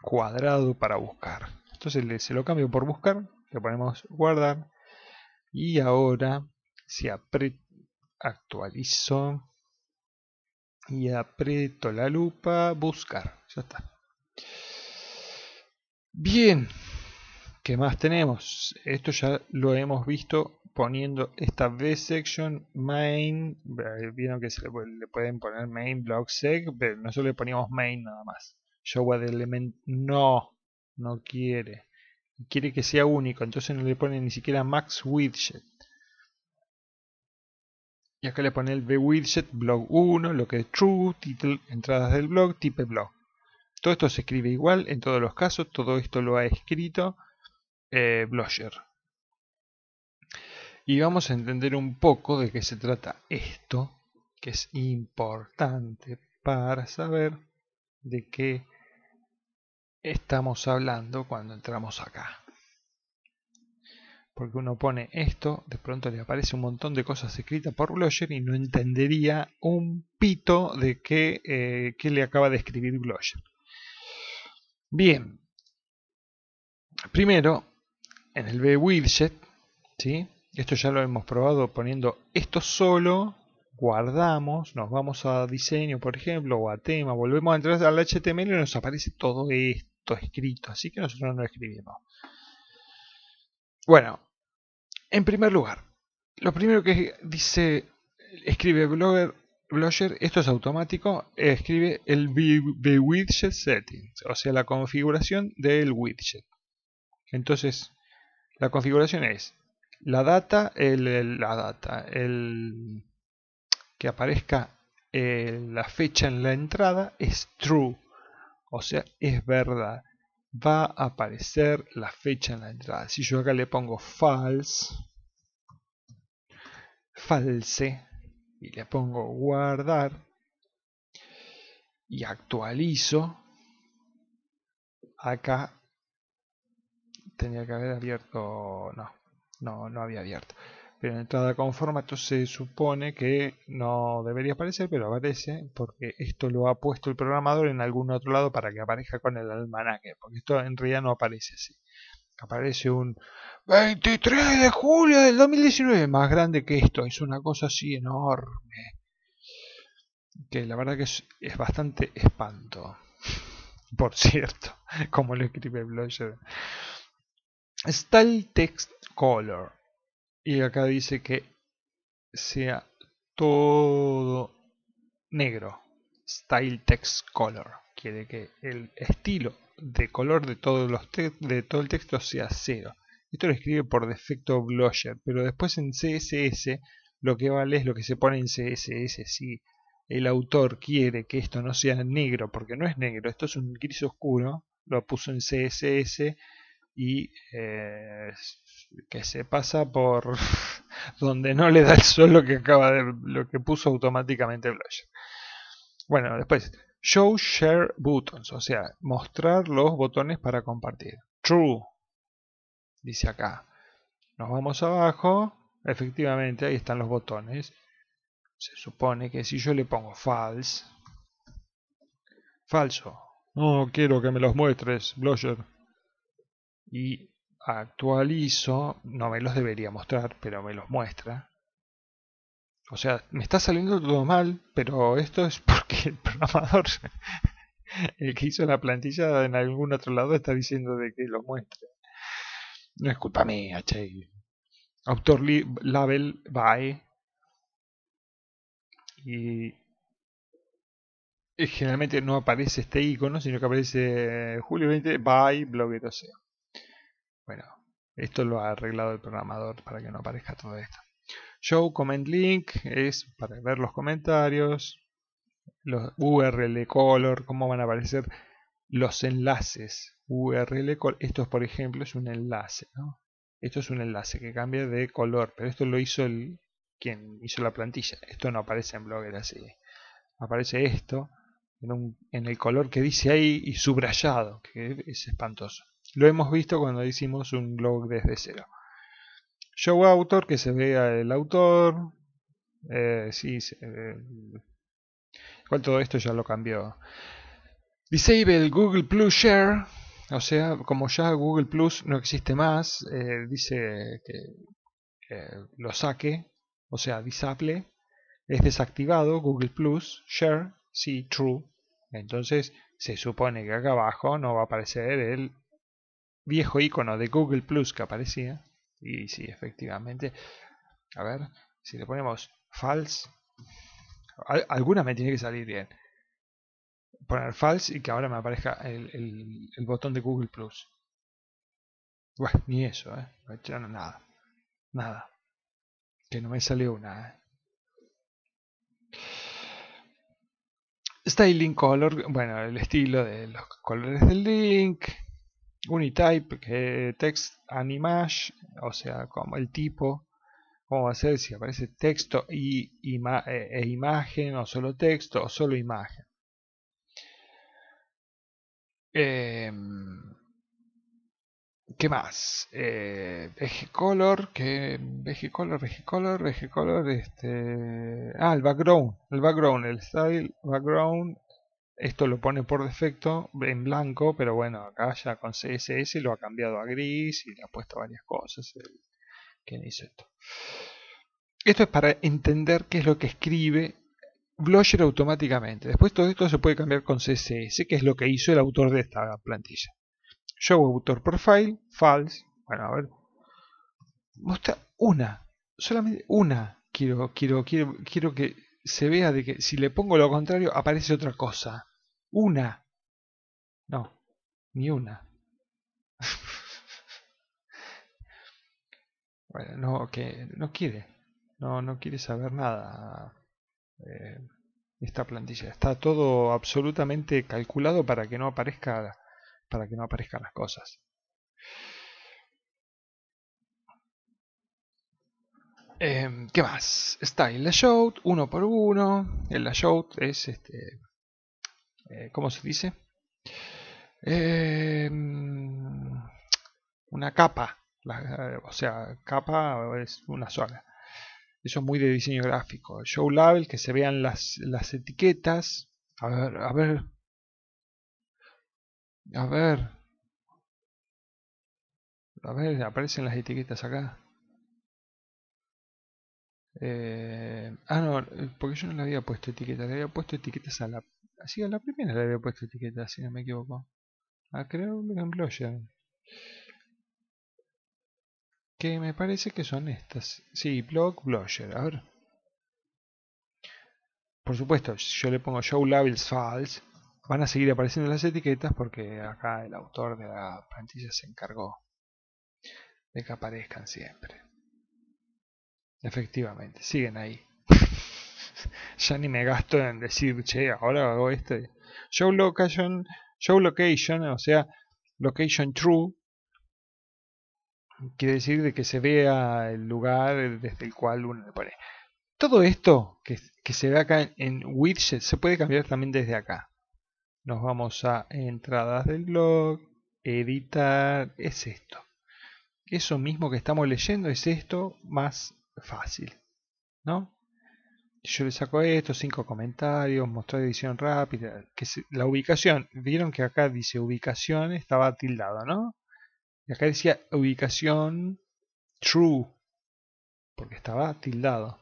Speaker 1: cuadrado para buscar. Entonces se lo cambio por buscar, le ponemos guardar y ahora se actualizo y aprieto la lupa, buscar, ya está. Bien, ¿Qué más tenemos? Esto ya lo hemos visto poniendo esta v-section main. Eh, vieron que le, pueden poner main blog sec pero nosotros le poníamos main nada más. Show de element no, no quiere. Quiere que sea único, entonces no le pone ni siquiera max widget. Y acá le pone el widget blog 1, lo que es true, title, entradas del blog, type blog. Todo esto se escribe igual en todos los casos, todo esto lo ha escrito eh, Y vamos a entender un poco de qué se trata esto, que es importante para saber de qué estamos hablando cuando entramos acá. Porque uno pone esto, de pronto le aparece un montón de cosas escritas por Blogger y no entendería un pito de qué, eh, qué le acaba de escribir Blogger. Bien, primero en el widget, ¿sí? esto ya lo hemos probado poniendo esto solo, guardamos, nos vamos a diseño por ejemplo o a tema, volvemos a entrar al HTML y nos aparece todo esto escrito, así que nosotros no lo escribimos. Bueno, en primer lugar, lo primero que dice, escribe Blogger, Blogger esto es automático, escribe el widget settings, o sea la configuración del widget. Entonces, la configuración es la data, la data, el que aparezca eh, la fecha en la entrada es true, o sea, es verdad. Va a aparecer la fecha en la entrada. Si yo acá le pongo false, false, y le pongo guardar, y actualizo, acá tenía que haber abierto, no, no, no había abierto. Pero en entrada con esto se supone que no debería aparecer, pero aparece porque esto lo ha puesto el programador en algún otro lado para que aparezca con el almanaque, porque esto en realidad no aparece así. Aparece un 23 de julio del 2019, más grande que esto, es una cosa así enorme. Que la verdad que es, es bastante espanto, por cierto, como lo escribe Blogger. Style text color. Y acá dice que sea todo negro. Style text color. Quiere que el estilo de color de, todo el texto sea cero. Esto lo escribe por defecto Blogger, pero después en CSS lo que vale es lo que se pone en CSS. Si el autor quiere que esto no sea negro, porque no es negro, esto es un gris oscuro, lo puso en CSS y eh, que se pasa por donde no le da el sol lo que acaba de lo que puso automáticamente Blogger. Bueno, después show share buttons, o sea, mostrar los botones para compartir. True dice acá. Nos vamos abajo, efectivamente ahí están los botones. Se supone que si yo le pongo false falso, no quiero que me los muestres, Blogger y actualizo, no me los debería mostrar, pero me los muestra. O sea, me está saliendo todo mal, pero esto es porque el programador, el que hizo la plantilla en algún otro lado, está diciendo de que lo muestre. No es culpa mía, che. Autor label by. Y generalmente no aparece este icono, sino que aparece Julio 20 by blogger, bueno, esto lo ha arreglado el programador para que no aparezca todo esto. Show comment link es para ver los comentarios, los URL color, cómo van a aparecer los enlaces. URL color, esto por ejemplo es un enlace, Esto es un enlace que cambia de color, pero esto lo hizo el quien hizo la plantilla. Esto no aparece en Blogger así. Aparece esto en, en el color que dice ahí y subrayado, que es espantoso. Lo hemos visto cuando hicimos un blog desde cero. Show author, que se vea el autor. Eh, sí, igual todo esto ya lo cambió. Disable Google Plus Share. O sea, como ya Google Plus no existe más, eh, dice que lo saque. O sea, disable. Es desactivado Google Plus Share. Sí, true. Entonces se supone que acá abajo no va a aparecer el viejo icono de Google Plus que aparecía. Y sí, efectivamente. A ver, si le ponemos false. Alguna me tiene que salir bien. Poner false y que ahora me aparezca el, botón de Google Plus. ni eso, ¿eh? No, nada. Nada. Que no me salió una, eh. Styling color, bueno, el estilo de los colores del link, Unitype, que text image, o sea, como el tipo, cómo va a ser si aparece texto y, e, e imagen, o solo texto, o solo imagen. Em, ¿Qué más? Eh, color que color VGColor, color este... Ah, el background, el background, el style, background, esto lo pone por defecto en blanco, pero bueno, acá ya con CSS lo ha cambiado a gris y le ha puesto varias cosas. ¿Quién hizo esto? Esto es para entender qué es lo que escribe Blogger automáticamente. Después todo esto se puede cambiar con CSS, que es lo que hizo el autor de esta plantilla. Show autor profile, false. Bueno, a ver. Mostra una, solamente una. Quiero, quiero, quiero, quiero que se vea de que si le pongo lo contrario aparece otra cosa. Una. No, ni una. bueno, no, que no quiere. No, no quiere saber nada. Eh, esta plantilla. Está todo absolutamente calculado para que no aparezca para que no aparezcan las cosas. Em, ¿Qué más? Está en la layout, uno por uno. El layout es este, eh, ¿cómo se dice? Eh, una capa, eh, o sea, capa es una sola. Eso es muy de diseño gráfico. Show label, que se vean las, las etiquetas. A ver, a ver. A ver. A ver, aparecen las etiquetas acá. Eh, ah, no, porque yo no le había puesto etiquetas, le había puesto etiquetas a la ha sido la primera que le había puesto etiquetas, si no me equivoco. A ah, crear un blogger. Que me parece que son estas. Sí, blog, blogger. A ver. Por supuesto, si yo le pongo show labels false. Van a seguir apareciendo las etiquetas porque acá el autor de la plantilla se encargó de que aparezcan siempre. Efectivamente, siguen ahí. ya ni me gasto en decir, che, ahora hago este. Show location, show location, o sea, location true, quiere decir de que se vea el lugar desde el cual uno le pone. Todo esto que, que se ve acá en, widgets se puede cambiar también desde acá. Nos vamos a entradas del blog, editar, es esto. Eso mismo que estamos leyendo es esto más fácil, ¿no? yo le saco esto, cinco comentarios, mostrar edición rápida, que la ubicación, vieron que acá dice ubicación, estaba tildado, ¿no? Y acá decía ubicación true, porque estaba tildado.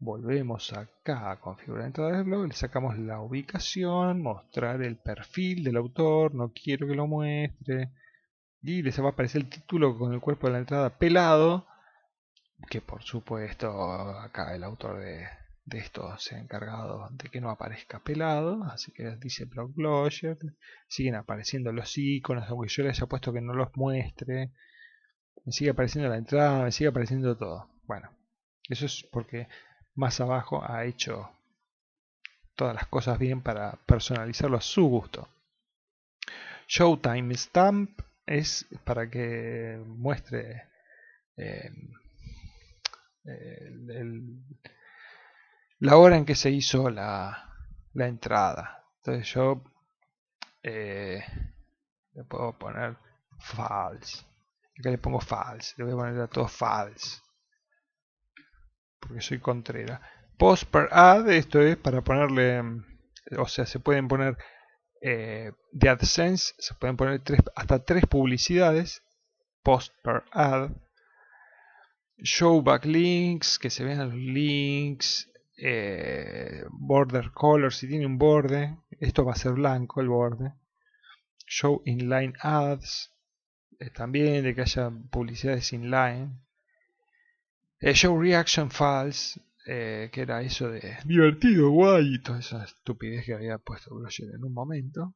Speaker 1: Volvemos acá a configurar entrada de blog, le sacamos la ubicación, mostrar el perfil del autor, no quiero que lo muestre. Y les va a aparecer el título con el cuerpo de la entrada pelado que por supuesto acá el autor de, esto se ha encargado de que no aparezca pelado, así que dice Block siguen apareciendo los iconos, aunque yo les haya puesto que no los muestre, me sigue apareciendo la entrada, me sigue apareciendo todo. Bueno, eso es porque más abajo ha hecho todas las cosas bien para personalizarlo a su gusto. Showtime Stamp es para que muestre eh, la hora en que se hizo la, entrada. Entonces yo eh, le puedo poner false. Acá le pongo false. Le voy a poner a todo false. Porque soy contrera. Post per ad, esto es para ponerle... O sea, se pueden poner eh, de AdSense, se pueden poner hasta tres publicidades post per ad show backlinks, que se vean los links, eh, border color, si tiene un borde, esto va a ser blanco el borde, show inline ads, eh, también de que haya publicidades inline, eh, show reaction files, que era eso de divertido, guay, y toda esa estupidez que había puesto Brochet en un momento,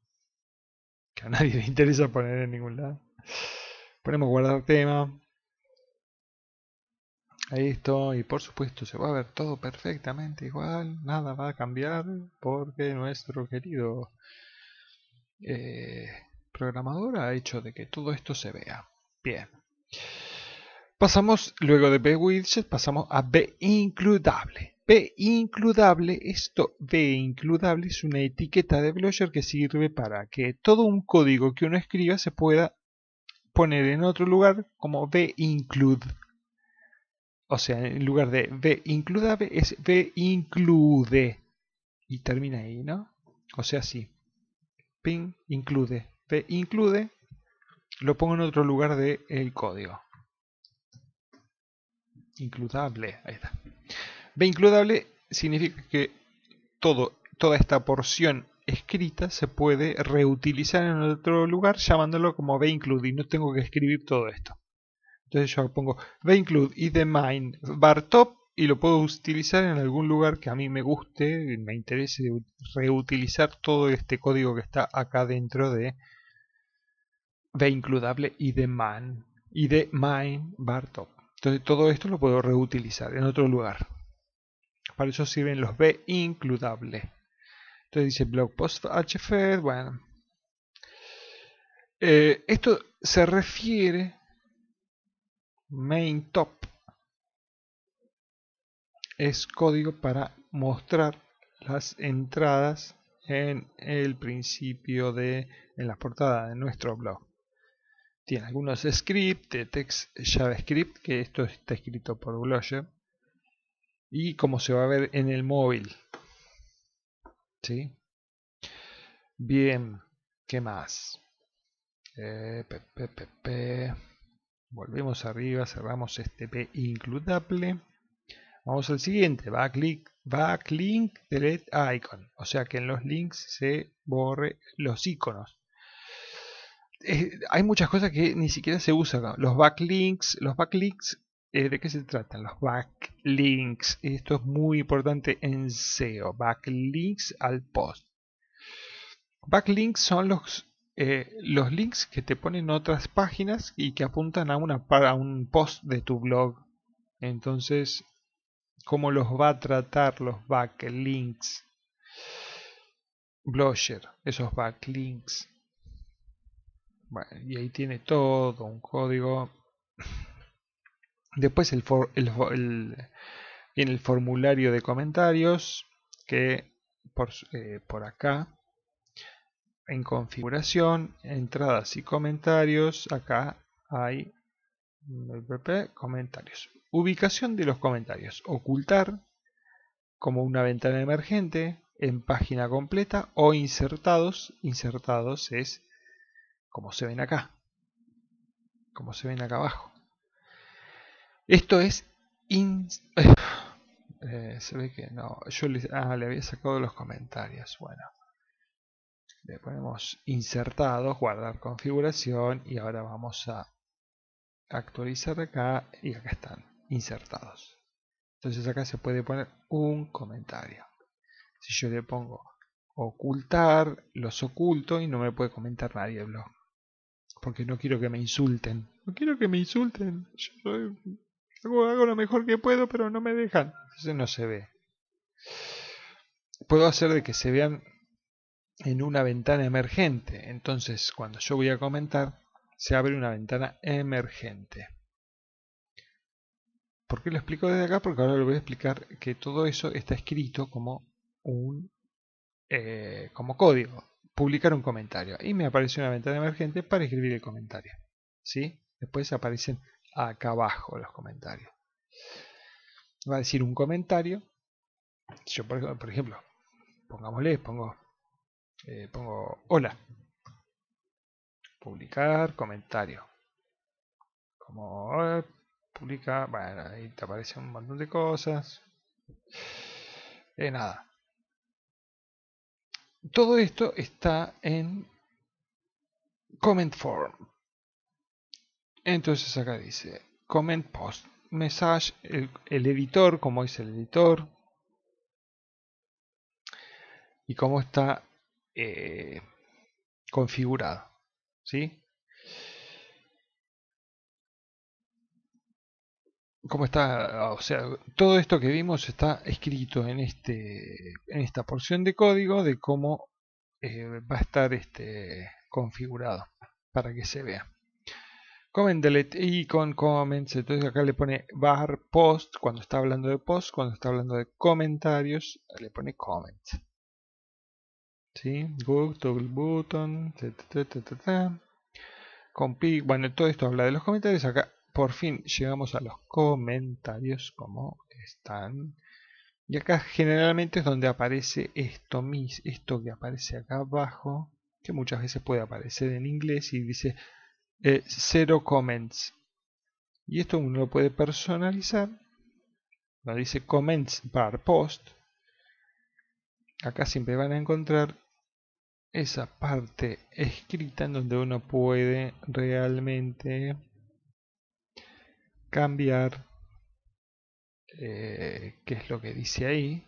Speaker 1: que a nadie le interesa poner en ningún lado. Ponemos guardar tema, Ahí y por supuesto se va a ver todo perfectamente igual, nada va a cambiar porque nuestro querido eh, programador ha hecho de que todo esto se vea. Bien. Pasamos, luego de B-Widget, pasamos a B-Includable. B-Includable, esto B-Includable es una etiqueta de Blogger que sirve para que todo un código que uno escriba se pueda poner en otro lugar como B-Include o sea, en lugar de B includable, es B include. Y termina ahí, ¿no? O sea, sí. Ping include. B include. Lo pongo en otro lugar del código. Includable. Ahí está. B includable significa que toda esta porción escrita se puede reutilizar en otro lugar llamándolo como B include y no tengo que escribir todo esto. Entonces yo pongo include y the bar y lo puedo utilizar en algún lugar que a mí me guste, me interese reutilizar todo este código que está acá dentro de de includable y de y Entonces todo esto lo puedo reutilizar en otro lugar. Para eso sirven los b includable. Entonces dice blog post e bueno. Eh, esto se refiere main top es código para mostrar las entradas en el principio de en la portada de nuestro blog tiene algunos scripts de text javascript que esto está escrito por Blogger y como se va a ver en el móvil ¿Sí? bien qué más eh, Volvemos arriba, cerramos este P includable. Vamos al siguiente, backlink, backlink delete icon. O sea que en los links se borre los iconos. Eh, hay muchas cosas que ni siquiera se usan. Los backlinks, los backlinks, eh, ¿de qué se tratan? Los backlinks. Esto es muy importante en SEO. Backlinks al post. Backlinks son los eh, los links que te ponen otras páginas y que apuntan a, una, para un post de tu blog. Entonces, ¿cómo los va a tratar los backlinks? Blogger, esos backlinks. Bueno, y ahí tiene todo un código. Después el, el, en el formulario de comentarios que por eh, acá en configuración, entradas y comentarios, acá hay comentarios. Ubicación de los comentarios, ocultar como una ventana emergente, en página completa o insertados. Insertados es como se ven acá, como se ven acá abajo. Esto es... Eh, se ve que no, yo les, ah, le había sacado los comentarios, bueno le ponemos insertados, guardar configuración y ahora vamos a actualizar acá y acá están insertados. Entonces acá se puede poner un comentario. Si yo le pongo ocultar, los oculto y no me puede comentar nadie el blog. Porque no quiero que me insulten. No quiero que me insulten. Yo hago, hago lo mejor que puedo, pero no me dejan. Entonces no se ve. Puedo hacer de que se vean en una ventana emergente. Entonces, cuando yo voy a comentar, se abre una ventana emergente. ¿Por qué lo explico desde acá? Porque ahora le voy a explicar que todo eso está escrito como un eh, como código. Publicar un comentario. Y me aparece una ventana emergente para escribir el comentario. ¿Sí? Después aparecen acá abajo los comentarios. Va a decir un comentario. Yo, por ejemplo, pongámosle, pongo eh, pongo hola. Publicar comentario. Como publica, bueno, ahí te aparece un montón de cosas. Eh, nada. Todo esto está en comment form. Entonces acá dice comment post message, el, el editor, como es el editor y cómo está eh, configurado. ¿Sí? ¿Cómo está? O sea, todo esto que vimos está escrito en, este, en esta porción de código de cómo eh, va a estar este configurado para que se vea. Comment delete icon con comments, entonces acá le pone bar post cuando está hablando de post, cuando está hablando de comentarios, le pone comments. ¿sí? button, ta, bueno, todo esto habla de los comentarios. Acá por fin llegamos a los comentarios como están. Y acá generalmente es donde aparece esto mis, esto que aparece acá abajo, que muchas veces puede aparecer en inglés y dice eh, cero comments. Y esto uno lo puede personalizar. dice comments bar post acá siempre van a encontrar esa parte escrita en donde uno puede realmente cambiar eh, qué es lo que dice ahí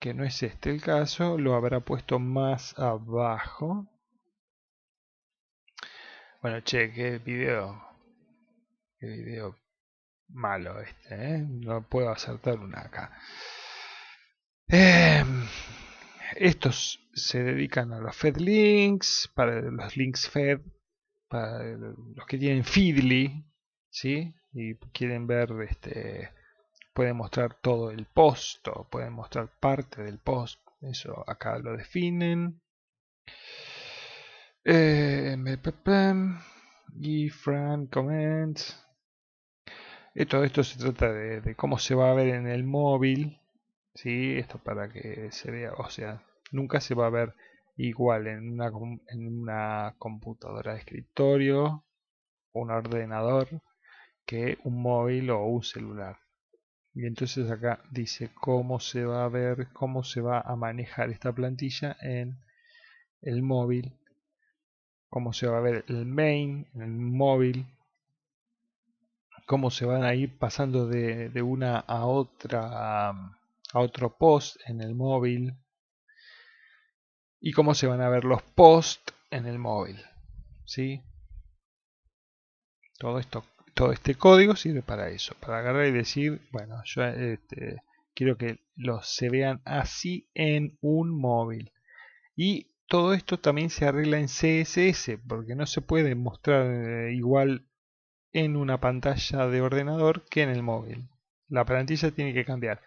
Speaker 1: que no es este el caso lo habrá puesto más abajo bueno che qué video qué video malo este ¿eh? no puedo acertar una acá Em, estos se dedican a los Fed Links, para los Links Fed, para los que tienen Feedly, ¿sí? Y quieren ver, este, pueden mostrar todo el post o pueden mostrar parte del post. Eso acá lo definen. Eh, y Comment. todo esto se trata de cómo se va a ver en el móvil ¿sí? Esto para que se vea, o sea, nunca se va a ver igual en una, computadora de escritorio, un ordenador, que un móvil o un celular. Y entonces acá dice cómo se va a ver, cómo se va a manejar esta plantilla en el móvil, cómo se va a ver el main en el móvil, cómo se van a ir pasando de una a otra a otro post en el móvil y cómo se van a ver los posts en el móvil. ¿sí? Todo, esto, todo este código sirve para eso, para agarrar y decir, bueno, yo este, quiero que los se vean así en un móvil. Y todo esto también se arregla en CSS, porque no se puede mostrar eh, igual en una pantalla de ordenador que en el móvil. La plantilla tiene que cambiar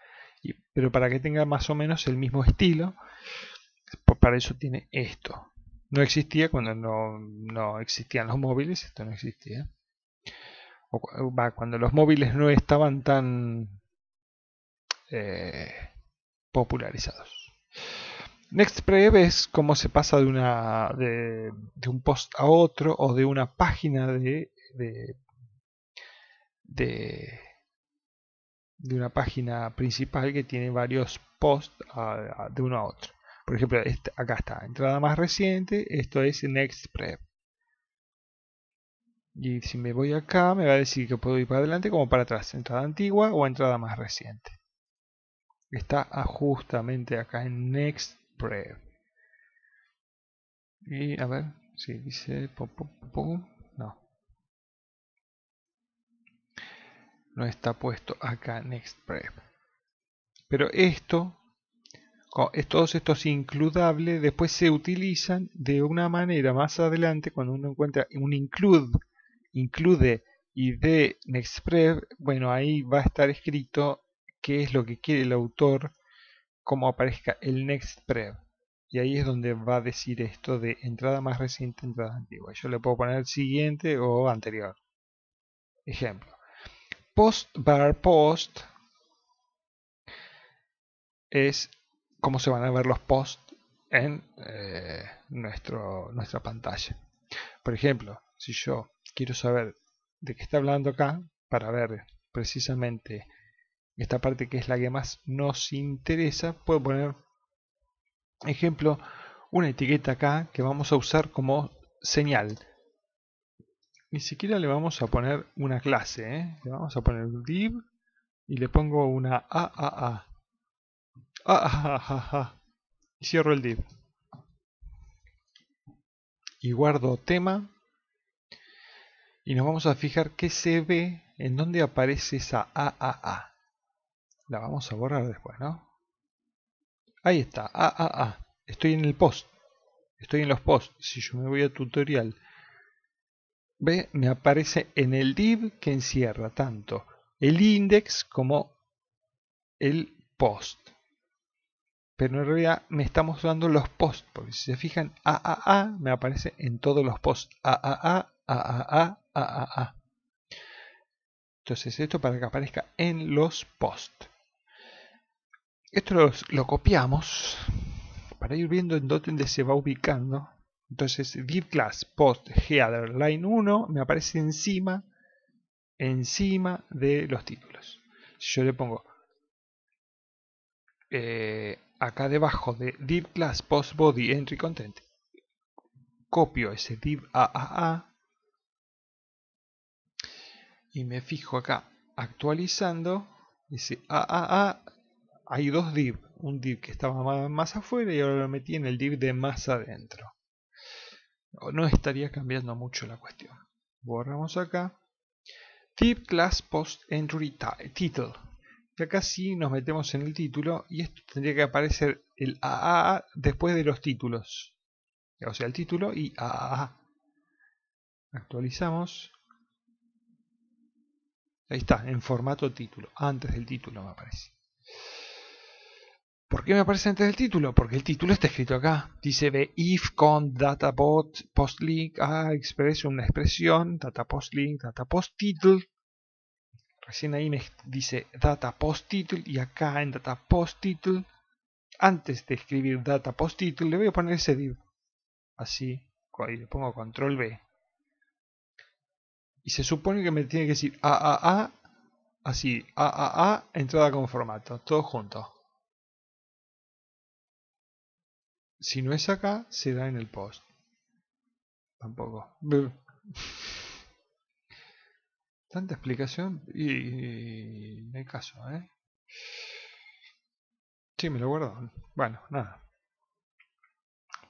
Speaker 1: pero para que tenga más o menos el mismo estilo, pues para eso tiene esto. No existía cuando no, existían los móviles, esto no existía. O, cuando los móviles no estaban tan eh, popularizados. NextPrev es como se pasa de, una, de, un post a otro o de una página de de una página principal que tiene varios posts de uno a otro. Por ejemplo, este, acá está, entrada más reciente, esto es Next Prep. Y si me voy acá, me va a decir que puedo ir para adelante como para atrás, entrada antigua o entrada más reciente. Está justamente acá en Next Prep. Y a ver, si dice... no. no está puesto acá next prep. Pero esto, todos estos includables después se utilizan de una manera más adelante cuando uno encuentra un include, include y de prep. bueno, ahí va a estar escrito qué es lo que quiere el autor, cómo aparezca el next prep. Y ahí es donde va a decir esto de entrada más reciente, entrada antigua. Yo le puedo poner siguiente o anterior. Ejemplo post bar post es cómo se van a ver los posts en eh, nuestra pantalla. Por ejemplo, si yo quiero saber de qué está hablando acá, para ver precisamente esta parte que es la que más nos interesa, puedo poner, ejemplo, una etiqueta acá que vamos a usar como señal ni siquiera le vamos a poner una clase, ¿eh? le vamos a poner div y le pongo una AAA. a Y cierro el div. Y guardo tema. Y nos vamos a fijar que se ve en dónde aparece esa AAA. La vamos a borrar después, ¿no? Ahí está, AAA. Estoy en el post. Estoy en los posts. Si yo me voy a tutorial Ve, me aparece en el div que encierra tanto el index como el post. Pero en realidad me está mostrando los posts, porque si se fijan, AAA me aparece en todos los posts. AAA, AAA, AAA. Entonces esto para que aparezca en los posts. Esto lo copiamos para ir viendo en dónde se va ubicando entonces, div class post header line 1 me aparece encima, encima de los títulos. Si yo le pongo eh, acá debajo de div class post body entry content, copio ese div AAA y me fijo acá actualizando, dice AAA, hay dos div, un div que estaba más afuera y ahora lo metí en el div de más adentro no estaría cambiando mucho la cuestión. Borramos acá. Tip class post entry title. Y acá sí nos metemos en el título y esto tendría que aparecer el AAA después de los títulos. O sea, el título y AAA. Actualizamos. Ahí está, en formato título. Antes del título me aparece. ¿Por qué me aparece antes del título? Porque el título está escrito acá. Dice de if con data bot post link a una expresión data post link data post title. Recién ahí me dice data post title y acá en data post title antes de escribir data post title le voy a poner ese div. Así, ahí le pongo control B. Y se supone que me tiene que decir AAA así, AAA entrada con formato, todo junto. Si no es acá, se da en el post. Tampoco. Tanta explicación y, no hay caso, ¿eh? Sí, me lo guardo. Bueno, nada.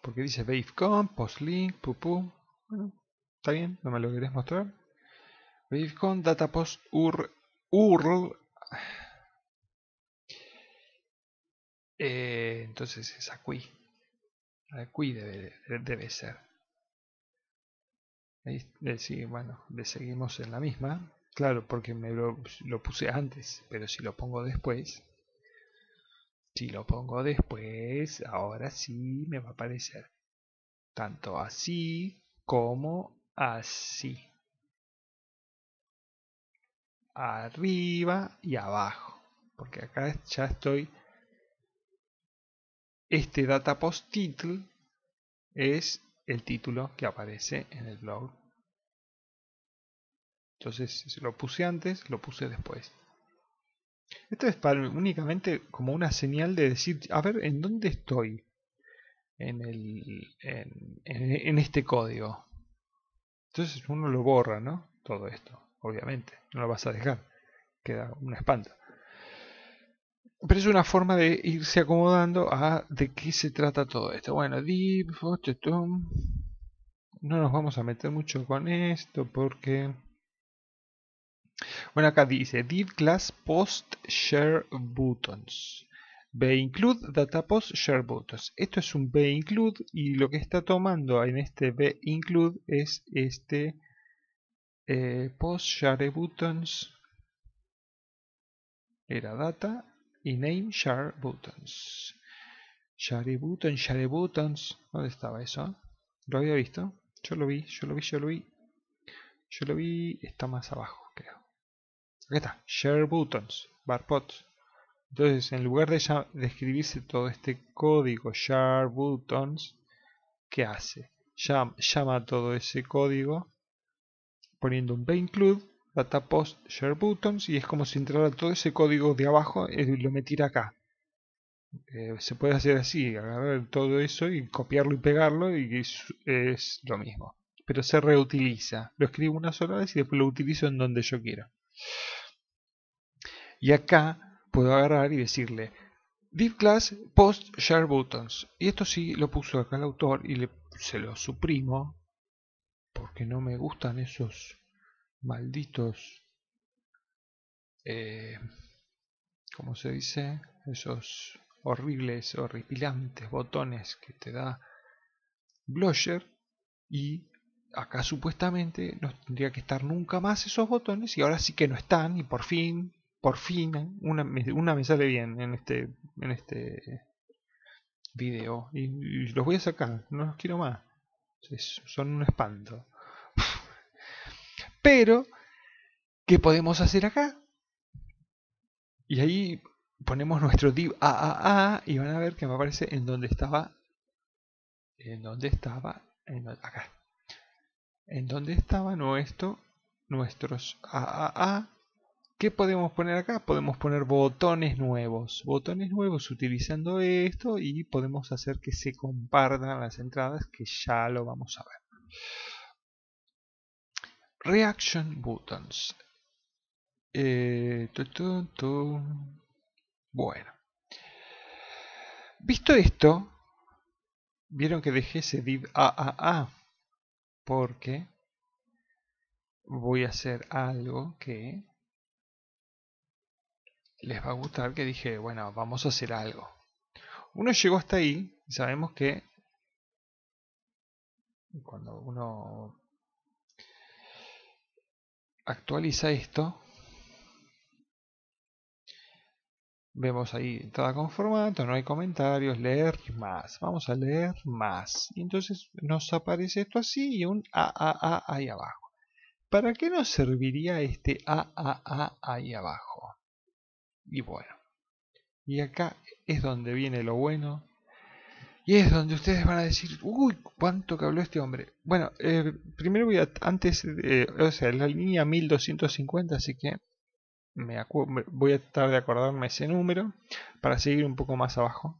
Speaker 1: Porque dice BaveCon, PostLink, Pupu. Bueno, está bien, no me lo querés mostrar. data data URL. Eh, entonces es aquí cuide debe, ser. Ahí, bueno, le seguimos en la misma. Claro, porque me lo, pues, lo puse antes, pero si lo pongo después, si lo pongo después, ahora sí me va a aparecer. Tanto así como así. Arriba y abajo. Porque acá ya estoy este data post title es el título que aparece en el blog. Entonces lo puse antes, lo puse después. Esto es para, únicamente como una señal de decir, a ver, ¿en dónde estoy? En, este código. Entonces uno lo borra, ¿no? Todo esto, obviamente. No lo vas a dejar. Queda una espalda pero es una forma de irse acomodando a de qué se trata todo esto. Bueno, div, no nos vamos a meter mucho con esto porque... Bueno, acá dice div class post share buttons. B include data post share buttons. Esto es un B include y lo que está tomando en este B include es este eh, post share buttons. Era data y name share buttons. Share button, share buttons. ¿Dónde estaba eso? ¿Lo había visto? Yo lo vi, yo lo vi, yo lo vi. Yo lo vi, está más abajo, creo. aquí está, share buttons, barpods. Entonces, en lugar de, escribirse todo este código share buttons, ¿qué hace? Llama, llama todo ese código poniendo un include data post share buttons y es como si entrara todo ese código de abajo eh, y lo metiera acá. Eh, se puede hacer así, agarrar todo eso y copiarlo y pegarlo y es, lo mismo. Pero se reutiliza. Lo escribo una sola vez y después lo utilizo en donde yo quiera. Y acá puedo agarrar y decirle div class post share buttons. Y esto sí lo puso acá el autor y se lo suprimo porque no me gustan esos malditos, eh, ¿cómo se dice? Esos horribles, horripilantes botones que te da blusher y acá supuestamente no tendría que estar nunca más esos botones y ahora sí que no están y por fin, por fin, una, una me sale bien en este, en este video y, los voy a sacar, no los quiero más, son un espanto. Pero, ¿qué podemos hacer acá? Y ahí ponemos nuestro div AAA y van a ver que me aparece en donde estaba. En donde estaba. En acá. En donde estaba nuestro, nuestros AAA. ¿Qué podemos poner acá? Podemos poner botones nuevos. Botones nuevos utilizando esto y podemos hacer que se compartan las entradas que ya lo vamos a ver reaction buttons. Eh, bueno. Visto esto, vieron que dejé ese div a a porque voy a hacer algo que les va a gustar que dije, bueno, vamos a hacer algo. Uno llegó hasta ahí y sabemos que cuando uno actualiza esto, vemos ahí entrada con formato, no hay comentarios, leer más, vamos a leer más. Y entonces nos aparece esto así y un AAA ahí abajo. ¿Para qué nos serviría este AAA ahí abajo? Y bueno, y acá es donde viene lo bueno y es donde ustedes van a decir, uy, cuánto que habló este hombre. Bueno, eh, primero voy a, antes, de o sea, la línea 1250, así que me voy a tratar de acordarme ese número para seguir un poco más abajo.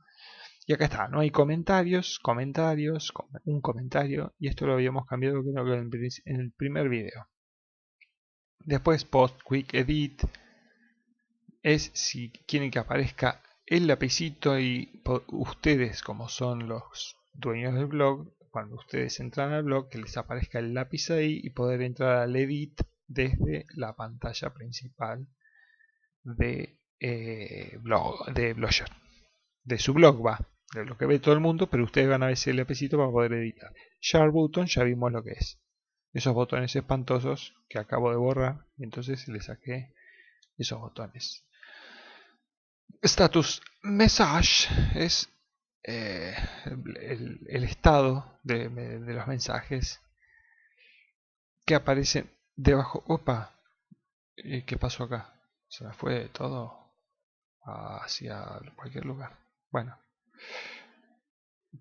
Speaker 1: Y acá está, no hay comentarios, comentarios, un comentario, y esto lo habíamos cambiado en el primer video. Después post, quick edit, es si quieren que aparezca el lapicito y ustedes como son los dueños del blog, cuando ustedes entran al blog que les aparezca el lápiz ahí y poder entrar al edit desde la pantalla principal de eh, blog, de Blogger, de su blog va, de lo que ve todo el mundo, pero ustedes van a ver ese lapicito para poder editar. Share button ya vimos lo que es. Esos botones espantosos que acabo de borrar, entonces le saqué esos botones status message es eh, el, estado de, los mensajes que aparecen debajo. Opa, ¿y qué pasó acá? Se me fue todo ah, hacia cualquier lugar. Bueno,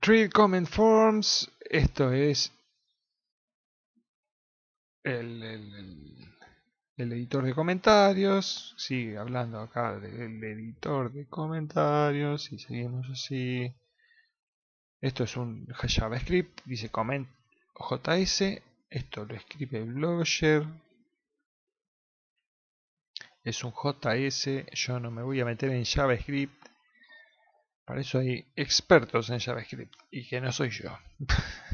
Speaker 1: tree Comment Forms, esto es el el editor de comentarios, sigue hablando acá del editor de comentarios y seguimos así. Esto es un JavaScript, dice comment JS, esto lo escribe Blogger. Es un JS, yo no me voy a meter en JavaScript. Para eso hay expertos en JavaScript y que no soy yo.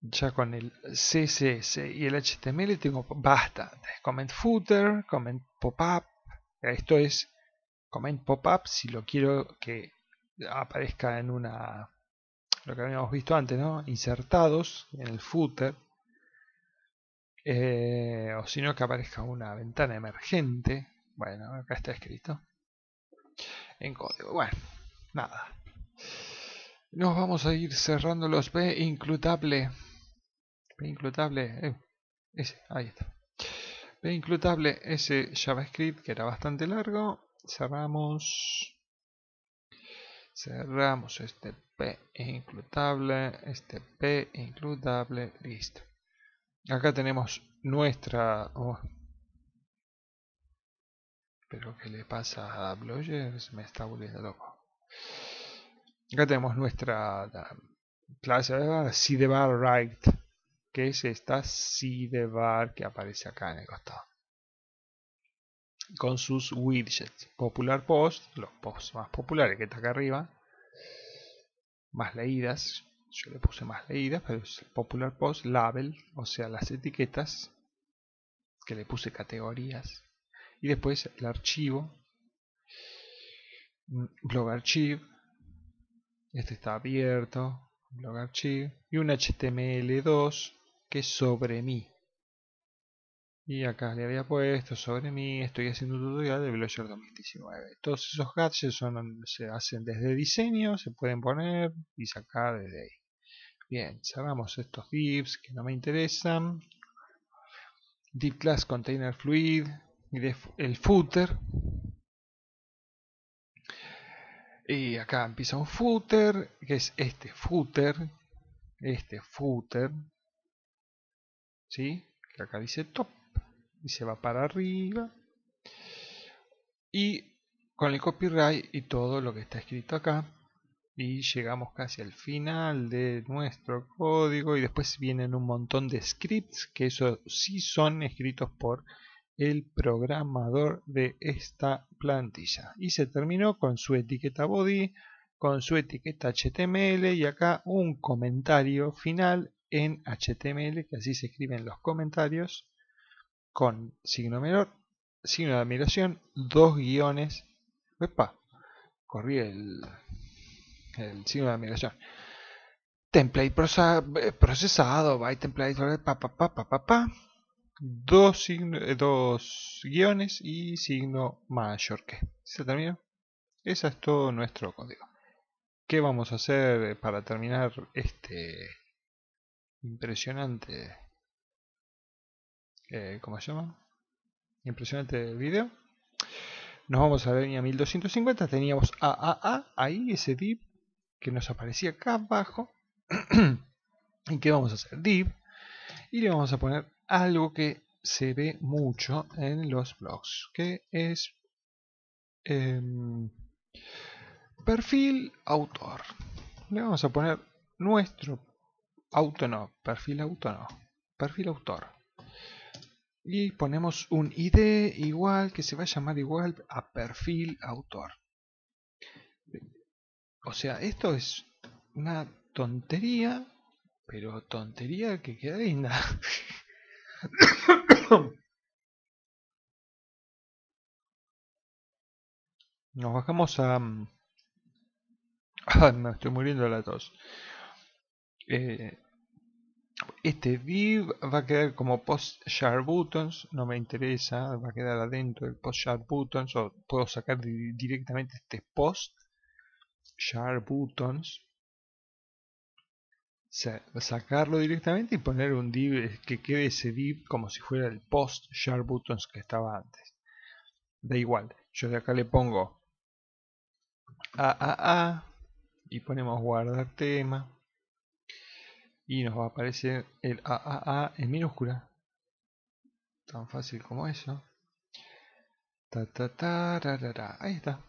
Speaker 1: ya con el CSS y el HTML tengo bastante Comment footer, comment pop-up. Esto es comment pop-up si lo quiero que aparezca en una... Lo que habíamos visto antes, ¿no? Insertados en el footer. Eh, o si no, que aparezca una ventana emergente. Bueno, acá está escrito. En código. Bueno, nada. Nos vamos a ir cerrando los B inclutable inclutable, eh, ese, ahí está. P ese JavaScript que era bastante largo. Cerramos. Cerramos este P e inclutable, este P e inclutable, listo. Acá tenemos nuestra... Oh. Pero ¿qué le pasa a se Me está volviendo loco. Acá tenemos nuestra clase de bar, right que es esta sidebar que aparece acá en el costado. Con sus widgets, popular post, los posts más populares que está acá arriba, más leídas, yo le puse más leídas, pero es popular post, label, o sea, las etiquetas, que le puse categorías, y después el archivo, blog archive, este está abierto, blog archive, y un HTML2 que sobre mí. Y acá le había puesto sobre mí, estoy haciendo un tutorial de Blogger 2019. Todos esos gadgets son, se hacen desde diseño, se pueden poner y sacar desde ahí. Bien, cerramos estos divs que no me interesan. Div class container fluid, y el footer. Y acá empieza un footer, que es este footer, este footer, que acá dice top y se va para arriba y con el copyright y todo lo que está escrito acá y llegamos casi al final de nuestro código y después vienen un montón de scripts que eso sí son escritos por el programador de esta plantilla y se terminó con su etiqueta body con su etiqueta html y acá un comentario final en HTML, que así se escriben los comentarios, con signo menor, signo de admiración, dos guiones. corrí el, signo de admiración. Template eh, procesado, by template, pa, pa, pa, Dos, eh, dos guiones y signo mayor que. ¿Se terminó? eso es todo nuestro código. ¿Qué vamos a hacer eh, para terminar este, Impresionante. como eh, ¿Cómo se llama? Impresionante vídeo. Nos vamos a ver en 1250. Teníamos AAA ahí, ese div que nos aparecía acá abajo. ¿Y que vamos a hacer? Div. Y le vamos a poner algo que se ve mucho en los blogs, que es em, perfil autor. Le vamos a poner nuestro auto no, perfil auto no, perfil autor. Y ponemos un ID igual, que se va a llamar igual a perfil autor. O sea, esto es una tontería, pero tontería que queda linda. Nos bajamos a... Ah, me estoy muriendo de la tos. Eh, este div va a quedar como post share buttons, no me interesa, va a quedar adentro del post share buttons o puedo sacar directamente este post share buttons sacarlo directamente y poner un div eh, que quede ese div como si fuera el post share buttons que estaba antes da igual yo de acá le pongo AAA y ponemos guardar tema y nos va a aparecer el AAA en minúscula. Tan fácil como eso. Ahí está.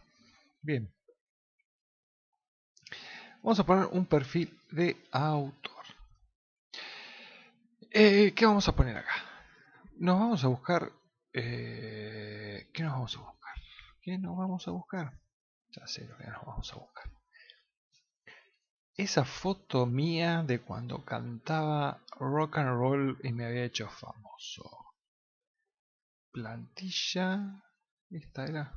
Speaker 1: Bien. Vamos a poner un perfil de autor. Eh, ¿Qué vamos a poner acá? Nos vamos a buscar... Eh, ¿Qué nos vamos a buscar? ¿Qué nos vamos a buscar? Ya sé lo que nos vamos a buscar esa foto mía de cuando cantaba rock and roll y me había hecho famoso. Plantilla. ¿Esta era?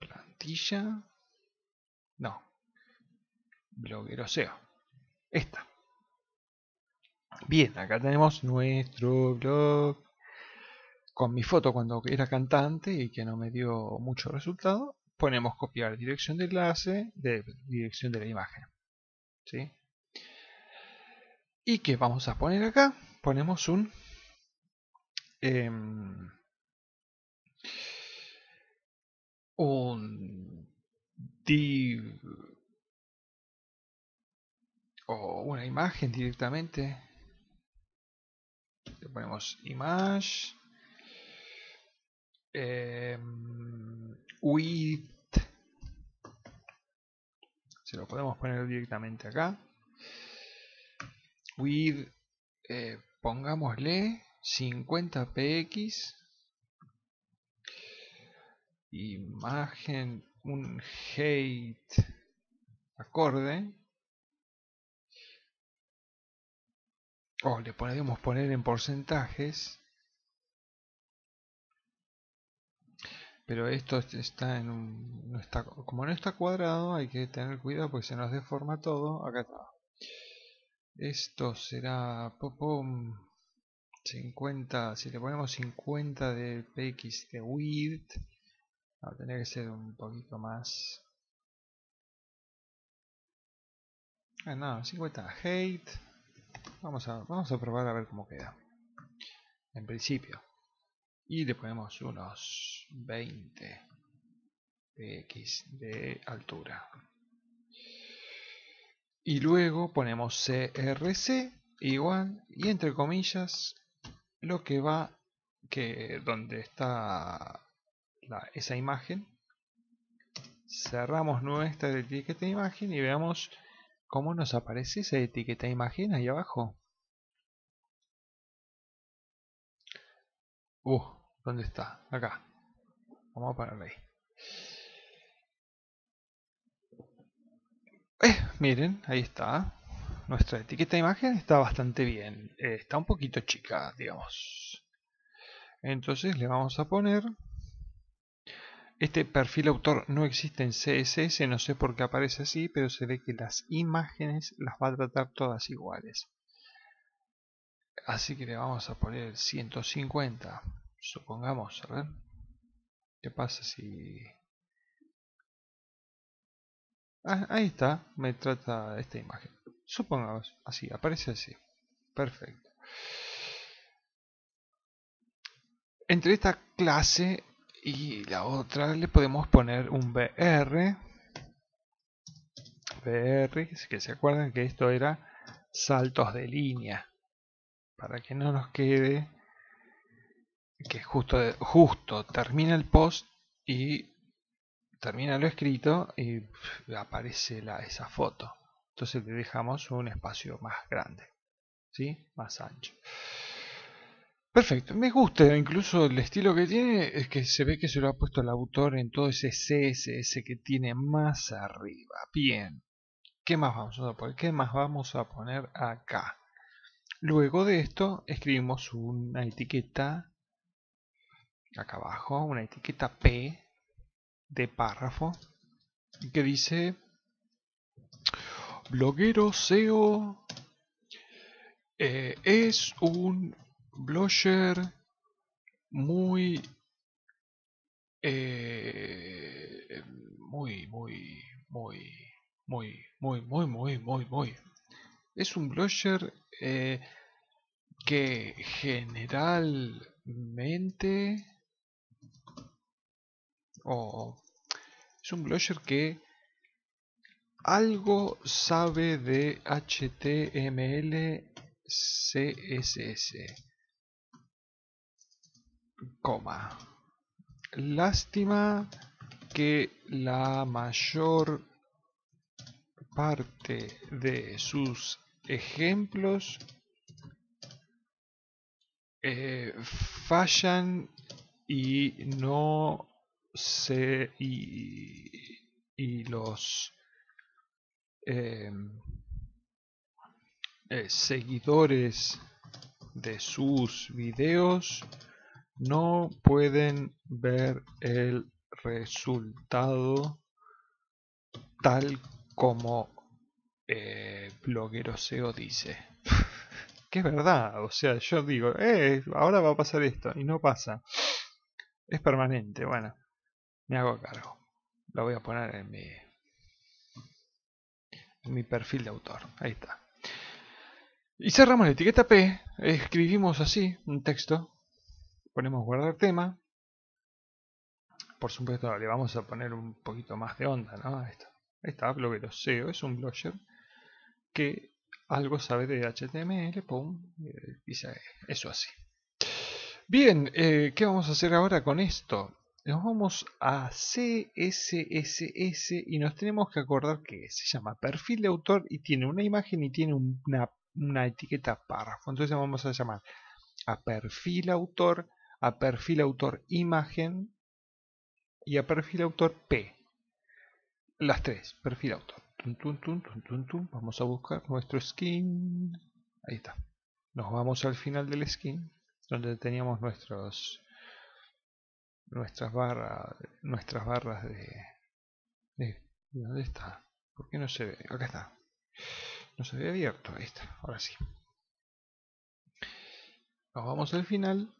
Speaker 1: Plantilla. No. Blogueroseo. Esta. Bien, acá tenemos nuestro blog con mi foto cuando era cantante y que no me dio mucho resultado ponemos copiar dirección de enlace de dirección de la imagen. ¿sí? ¿Y qué vamos a poner acá? Ponemos un... Em, un div o una imagen directamente le ponemos image em, width. Se lo podemos poner directamente acá. with, eh, pongámosle 50 px. Imagen, un hate, acorde. O oh, le podemos poner en porcentajes pero esto está en un no está, como no está cuadrado hay que tener cuidado porque se nos deforma todo acá está esto será popom 50 si le ponemos 50 de px de width a tener que ser un poquito más ah no 50 hate vamos a vamos a probar a ver cómo queda en principio y le ponemos unos 20 px de altura y luego ponemos crc igual y entre comillas lo que va que donde está esa imagen cerramos nuestra etiqueta de imagen y veamos cómo nos aparece esa etiqueta de imagen ahí abajo uh, ¿Dónde está? Acá. Vamos a pararla ahí. Eh, miren, ahí está. Nuestra etiqueta de imagen está bastante bien. Eh, está un poquito chica, digamos. Entonces le vamos a poner... Este perfil autor no existe en CSS, no sé por qué aparece así, pero se ve que las imágenes las va a tratar todas iguales. Así que le vamos a poner 150. Supongamos, a ver. ¿Qué pasa si...? Ah, ahí está, me trata esta imagen. Supongamos, así, aparece así. Perfecto. Entre esta clase y la otra le podemos poner un BR. BR, que se acuerdan que esto era saltos de línea. Para que no nos quede que justo, justo termina el post y termina lo escrito y aparece la, esa foto. Entonces le dejamos un espacio más grande, ¿sí? más ancho. Perfecto, me gusta incluso el estilo que tiene, es que se ve que se lo ha puesto el autor en todo ese CSS que tiene más arriba. Bien, ¿qué más vamos a poner? ¿Qué más vamos a poner acá? Luego de esto escribimos una etiqueta acá abajo una etiqueta P de párrafo que dice bloguero SEO eh, es un blogger muy eh, muy muy muy muy muy muy muy muy muy es un blogger eh, que generalmente es un blogger que algo sabe de HTML CSS, coma. Lástima que la mayor parte de sus ejemplos eh, fallan y no y, los eh, eh, seguidores de sus videos no pueden ver el resultado tal como eh, e dice que es verdad o sea yo digo eh, ahora va a pasar esto y no pasa es permanente bueno me hago cargo. Lo voy a poner en mi, perfil de autor. Ahí está. Y cerramos la etiqueta P, escribimos así un texto, ponemos guardar tema. Por supuesto le vamos a poner un poquito más de onda, ¿no? Esto. está, lo SEO, es un blogger que algo sabe de HTML, pum, eh, eso así. Bien, eh, ¿qué vamos a hacer ahora con esto? nos vamos a CSSS y nos tenemos que acordar que se llama perfil de autor y tiene una imagen y tiene una, etiqueta párrafo. Entonces vamos a llamar a perfil autor, a perfil autor imagen y a perfil autor P. Las tres, perfil autor. vamos a buscar nuestro skin. Ahí está. Nos vamos al final del skin, donde teníamos nuestros nuestras barras nuestras barras de, de, ¿dónde está? ¿por qué no se ve? acá está no se ve abierto, ahí está, ahora sí nos vamos al final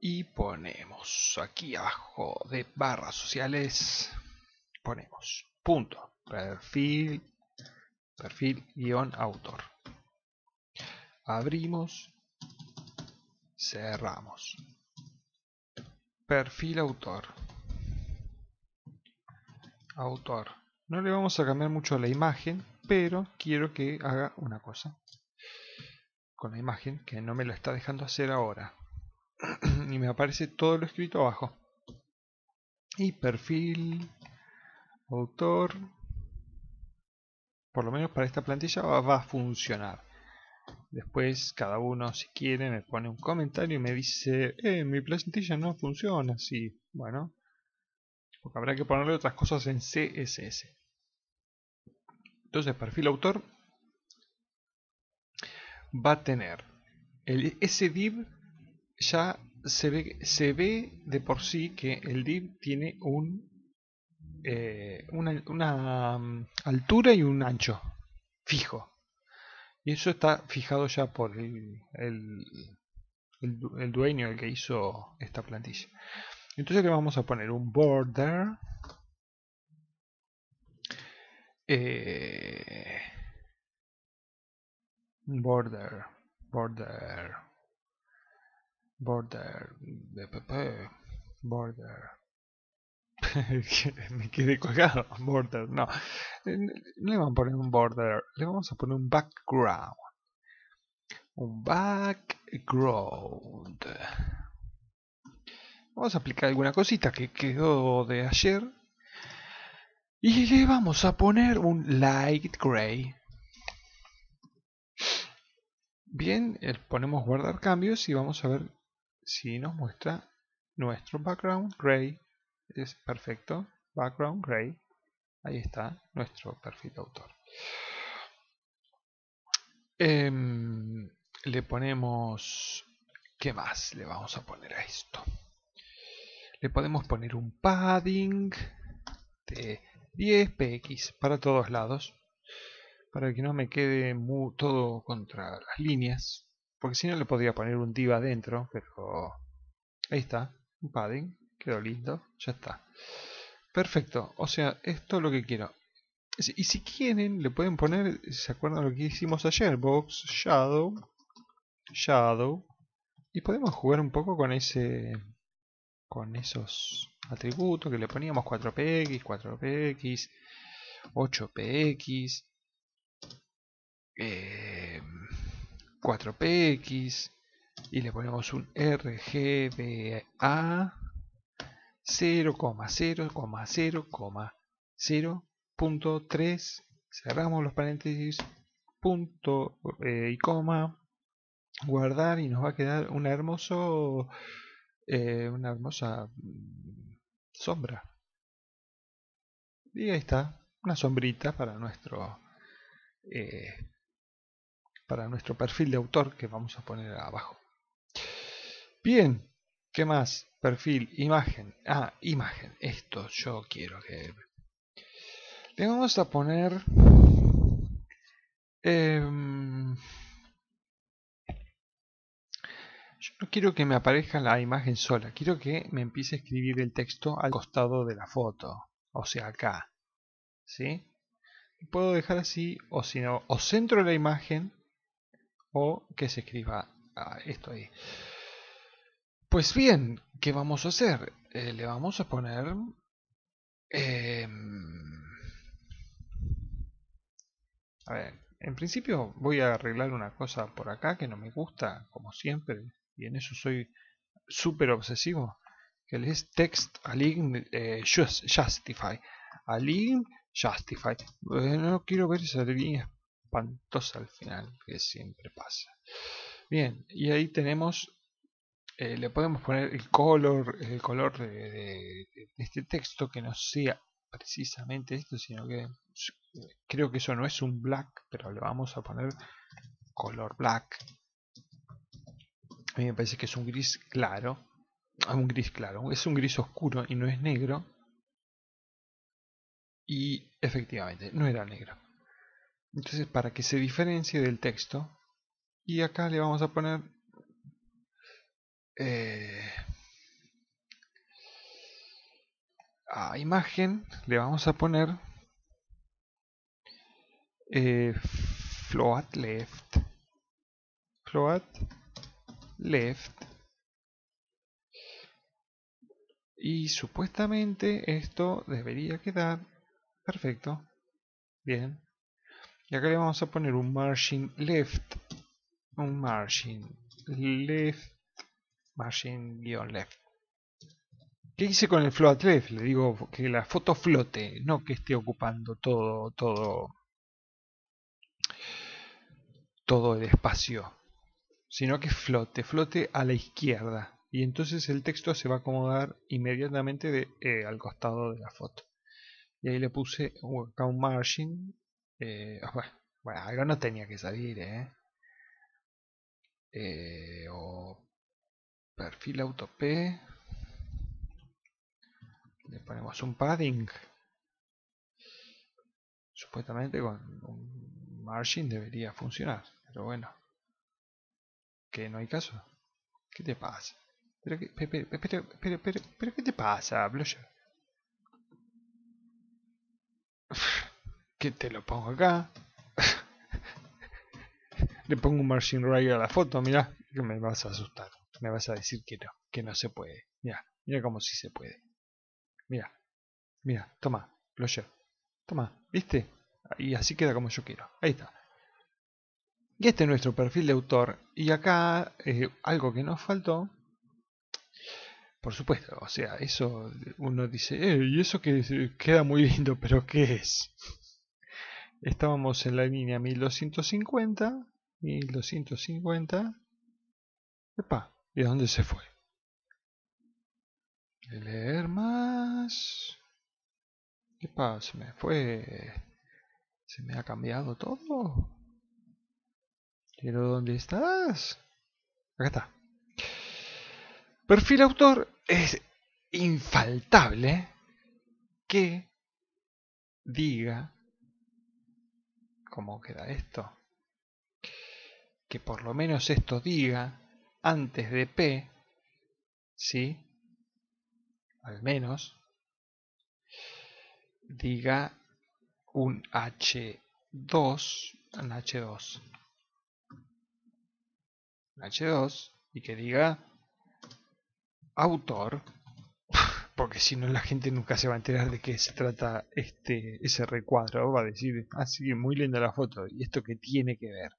Speaker 1: y ponemos aquí abajo de barras sociales ponemos punto perfil perfil guión autor abrimos cerramos perfil autor autor no le vamos a cambiar mucho la imagen pero quiero que haga una cosa con la imagen que no me lo está dejando hacer ahora y me aparece todo lo escrito abajo y perfil autor por lo menos para esta plantilla va a funcionar Después cada uno si quiere me pone un comentario y me dice, eh, mi plantilla no funciona así. Bueno, porque habrá que ponerle otras cosas en CSS. Entonces, perfil autor va a tener ese div ya se ve, se ve de por sí que el div tiene un eh, una mm, altura y un ancho fijo y eso está fijado ya por el, el, dueño, el que hizo esta plantilla. Entonces le vamos a poner un border. Eh, border. Border. Border. Border. me quedé colgado. Border, no. No le vamos a poner un border, le vamos a poner un background. Un background. Vamos a aplicar alguna cosita que quedó de ayer. Y le vamos a poner un light gray. Bien, eh, ponemos guardar cambios y vamos a ver si nos muestra nuestro background gray es perfecto, background gray, ahí está nuestro perfil de autor. Em, le ponemos, ¿qué más le vamos a poner a esto? Le podemos poner un padding de 10 px para todos lados, para que no me quede todo contra las líneas, porque si no le podría poner un div adentro, pero ahí está, un padding Quedó lindo. Ya está. Perfecto. O sea, esto es lo que quiero. Y si quieren, le pueden poner, ¿se acuerdan lo que hicimos ayer? Box, Shadow, Shadow. Y podemos jugar un poco con ese con esos atributos que le poníamos 4px, 4px, 8px, 4px y le ponemos un rgba 0,0,0,0.3, cerramos los paréntesis, punto eh, y coma, guardar y nos va a quedar una, hermoso, eh, una hermosa mm, sombra. Y ahí está, una sombrita para nuestro, eh, para nuestro perfil de autor que vamos a poner abajo. Bien, ¿Qué más? Perfil, imagen. Ah, imagen. Esto yo quiero que... Le vamos a poner... Em, yo no quiero que me aparezca la imagen sola. Quiero que me empiece a escribir el texto al costado de la foto. O sea, acá. ¿Sí? Puedo dejar así, o sino, o centro la imagen, o que se escriba ah, esto ahí. Pues bien, ¿qué vamos a hacer? Eh, le vamos a poner... Em, a ver, en principio voy a arreglar una cosa por acá que no me gusta, como siempre, y en eso soy súper obsesivo, que es text align eh, justify. Align justify. No quiero ver esa línea espantosa al final, que siempre pasa. Bien, y ahí tenemos eh, le podemos poner el color, el color de, de, este texto que no sea precisamente esto, sino que eh, creo que eso no es un black, pero le vamos a poner color black. A mí me parece que es un gris claro, ah, un gris claro, es un gris oscuro y no es negro. Y efectivamente, no era negro. Entonces, para que se diferencie del texto, y acá le vamos a poner eh, a imagen le vamos a poner eh, float left float left y supuestamente esto debería quedar perfecto bien y acá le vamos a poner un margin left un margin left margin left ¿Qué hice con el float left? Le digo que la foto flote, no que esté ocupando todo, todo, todo el espacio, sino que flote, flote a la izquierda. Y entonces el texto se va a acomodar inmediatamente eh, al costado de la foto. Y ahí le puse un margin. Eh, bueno, ahora no tenía que salir, ¿eh? eh perfil p le ponemos un padding supuestamente con un margin debería funcionar pero bueno que no hay caso ¿qué te pasa? pero, ¿qué te pasa Blusher? que te lo pongo acá le pongo un margin right a la foto mirá que me vas a asustar me vas a decir que no, que no se puede. Mira, mira como si sí se puede. Mira, mira, toma, lo llevo. Toma, ¿viste? Y así queda como yo quiero. Ahí está. Y este es nuestro perfil de autor. Y acá eh, algo que nos faltó. Por supuesto, o sea, eso uno dice, eh, y eso que queda muy lindo, pero ¿qué es? Estábamos en la línea 1250, 1250. Epa, ¿Y a dónde se fue? leer más. ¿Qué pasa? ¿Se me fue? ¿Se me ha cambiado todo? ¿Quiero ¿dónde estás? Acá está. Perfil autor es infaltable que diga cómo queda esto. Que por lo menos esto diga antes de P, ¿sí? Al menos, diga un H2, un H2, un H2, y que diga autor, porque si no la gente nunca se va a enterar de qué se trata este, ese recuadro, va a decir, ah, sí, muy linda la foto, ¿y esto qué tiene que ver?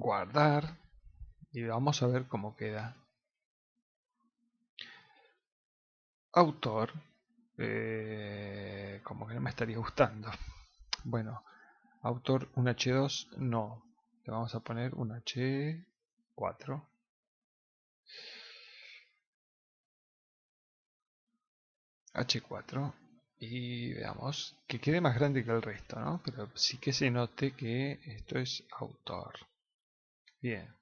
Speaker 1: guardar y vamos a ver cómo queda. Autor, eh, como que no me estaría gustando. Bueno, autor un H2, no. Le vamos a poner un H4. H4 y veamos que quede más grande que el resto, ¿no? Pero sí que se note que esto es autor. Bien.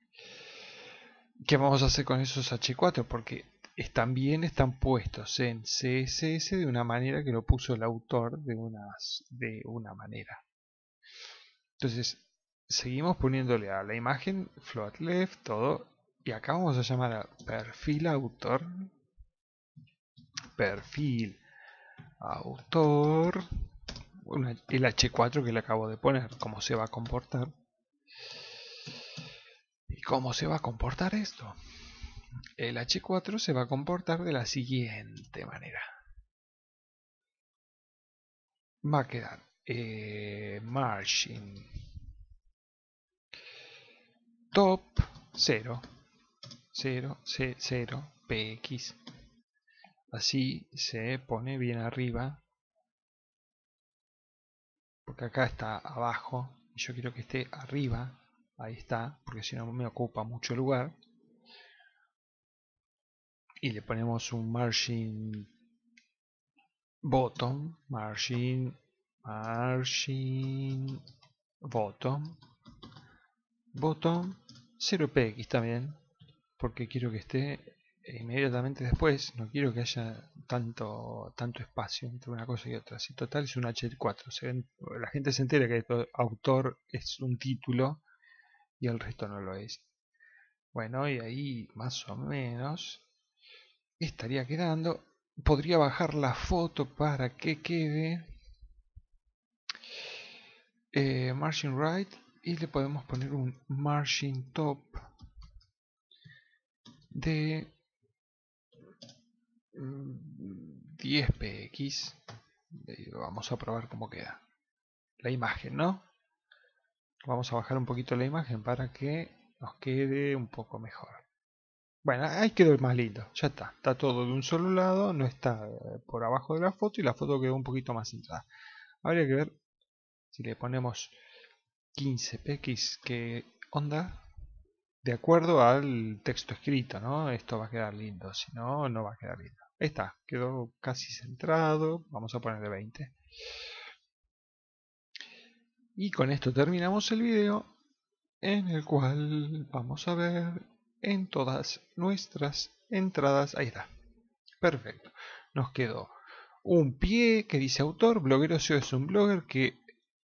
Speaker 1: ¿Qué vamos a hacer con esos H4? Porque están bien, están puestos en CSS de una manera que lo puso el autor de, unas, de una manera. Entonces, seguimos poniéndole a la imagen float left, todo, y acá vamos a llamar a perfil autor, perfil autor, el H4 que le acabo de poner, cómo se va a comportar cómo se va a comportar esto? El H4 se va a comportar de la siguiente manera. Va a quedar eh, margin top 0, 0, 0, px. Así se pone bien arriba. Porque acá está abajo. Y yo quiero que esté arriba Ahí está, porque si no me ocupa mucho lugar. Y le ponemos un margin bottom, margin, margin bottom, bottom 0px también, porque quiero que esté inmediatamente después, no quiero que haya tanto, tanto espacio entre una cosa y otra. Si total es un H4, la gente se entera que el autor es un título y el resto no lo es. Bueno, y ahí más o menos estaría quedando. Podría bajar la foto para que quede eh, margin right y le podemos poner un margin top de 10px mm, vamos a probar cómo queda la imagen, ¿no? Vamos a bajar un poquito la imagen para que nos quede un poco mejor. Bueno, ahí quedó más lindo, ya está. Está todo de un solo lado, no está eh, por abajo de la foto y la foto quedó un poquito más centrada. Habría que ver si le ponemos 15px que onda de acuerdo al texto escrito, ¿no? Esto va a quedar lindo, si no, no va a quedar lindo. Ahí está, quedó casi centrado, vamos a ponerle 20. Y con esto terminamos el video en el cual vamos a ver en todas nuestras entradas. Ahí está. Perfecto. Nos quedó un pie que dice autor. SEO e es un blogger que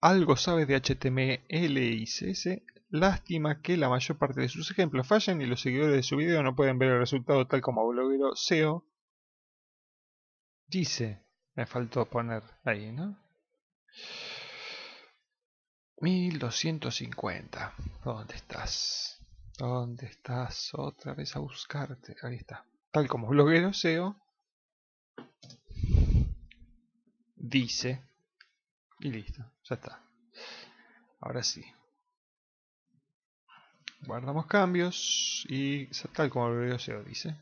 Speaker 1: algo sabe de HTML y CSS. Lástima que la mayor parte de sus ejemplos fallan y los seguidores de su video no pueden ver el resultado tal como bloguero SEO dice. Me faltó poner ahí, ¿no? 1250. ¿Dónde estás? ¿Dónde estás? Otra vez a buscarte. Ahí está. Tal como bloguero SEO dice. Y listo. Ya está. Ahora sí. Guardamos cambios y tal como bloguero SEO dice.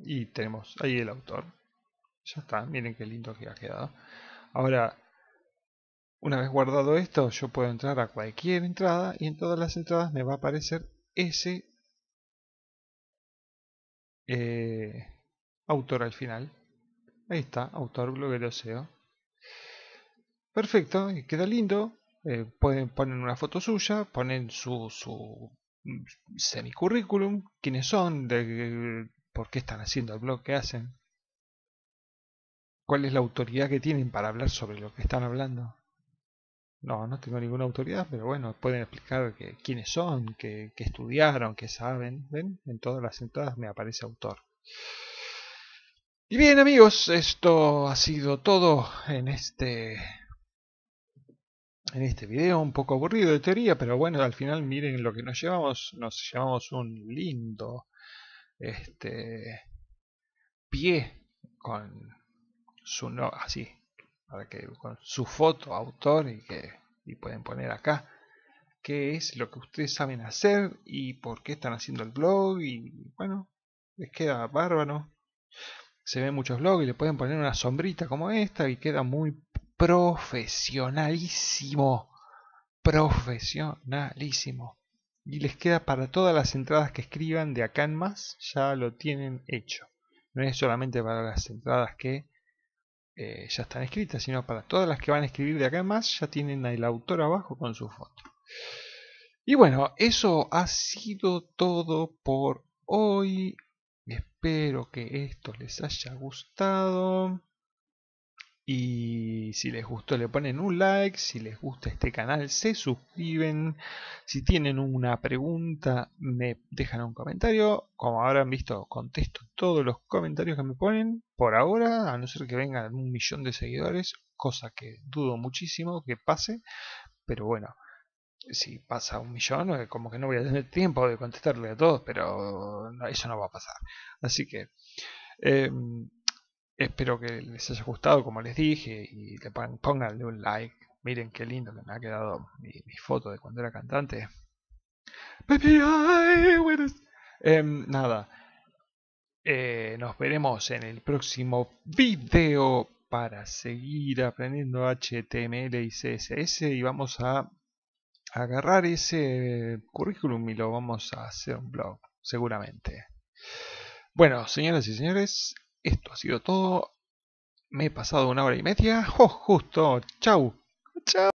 Speaker 1: Y tenemos ahí el autor. Ya está. Miren qué lindo que ha quedado. Ahora una vez guardado esto, yo puedo entrar a cualquier entrada y en todas las entradas me va a aparecer ese eh, autor al final. Ahí está, autor SEO. Perfecto, queda lindo. Eh, pueden poner una foto suya, ponen su, su mm, semicurrículum, quiénes son, por qué están haciendo el blog qué hacen, cuál es la autoridad que tienen para hablar sobre lo que están hablando no, no tengo ninguna autoridad, pero bueno, pueden explicar que, quiénes son, que, estudiaron, que saben. ¿Ven? En todas las entradas me aparece autor. Y bien amigos, esto ha sido todo en este en este video, un poco aburrido de teoría, pero bueno, al final miren lo que nos llevamos, nos llevamos un lindo este pie con su no, así, para que con su foto, autor y que y pueden poner acá qué es lo que ustedes saben hacer y por qué están haciendo el blog y bueno, les queda bárbaro. Se ven muchos blogs y le pueden poner una sombrita como esta y queda muy profesionalísimo. Profesionalísimo. Y les queda para todas las entradas que escriban de acá en más, ya lo tienen hecho. No es solamente para las entradas que eh, ya están escritas, sino para todas las que van a escribir de acá en más, ya tienen al autor abajo con su foto. Y bueno, eso ha sido todo por hoy. Espero que esto les haya gustado. Y si les gustó le ponen un like, si les gusta este canal se suscriben, si tienen una pregunta me dejan un comentario, como habrán visto contesto todos los comentarios que me ponen por ahora, a no ser que vengan un millón de seguidores, cosa que dudo muchísimo que pase, pero bueno, si pasa un millón eh, como que no voy a tener tiempo de contestarle a todos, pero eso no va a pasar. Así que... Em, Espero que les haya gustado, como les dije, y le pónganle un like. Miren qué lindo que me ha quedado mi, foto de cuando era cantante. Em, nada. Eh, nos veremos en el próximo video para seguir aprendiendo HTML y CSS y vamos a agarrar ese currículum y lo vamos a hacer un blog, seguramente. Bueno, señoras y señores, esto ha sido todo. Me he pasado una hora y media. Oh, justo. ¡Chao! Chau.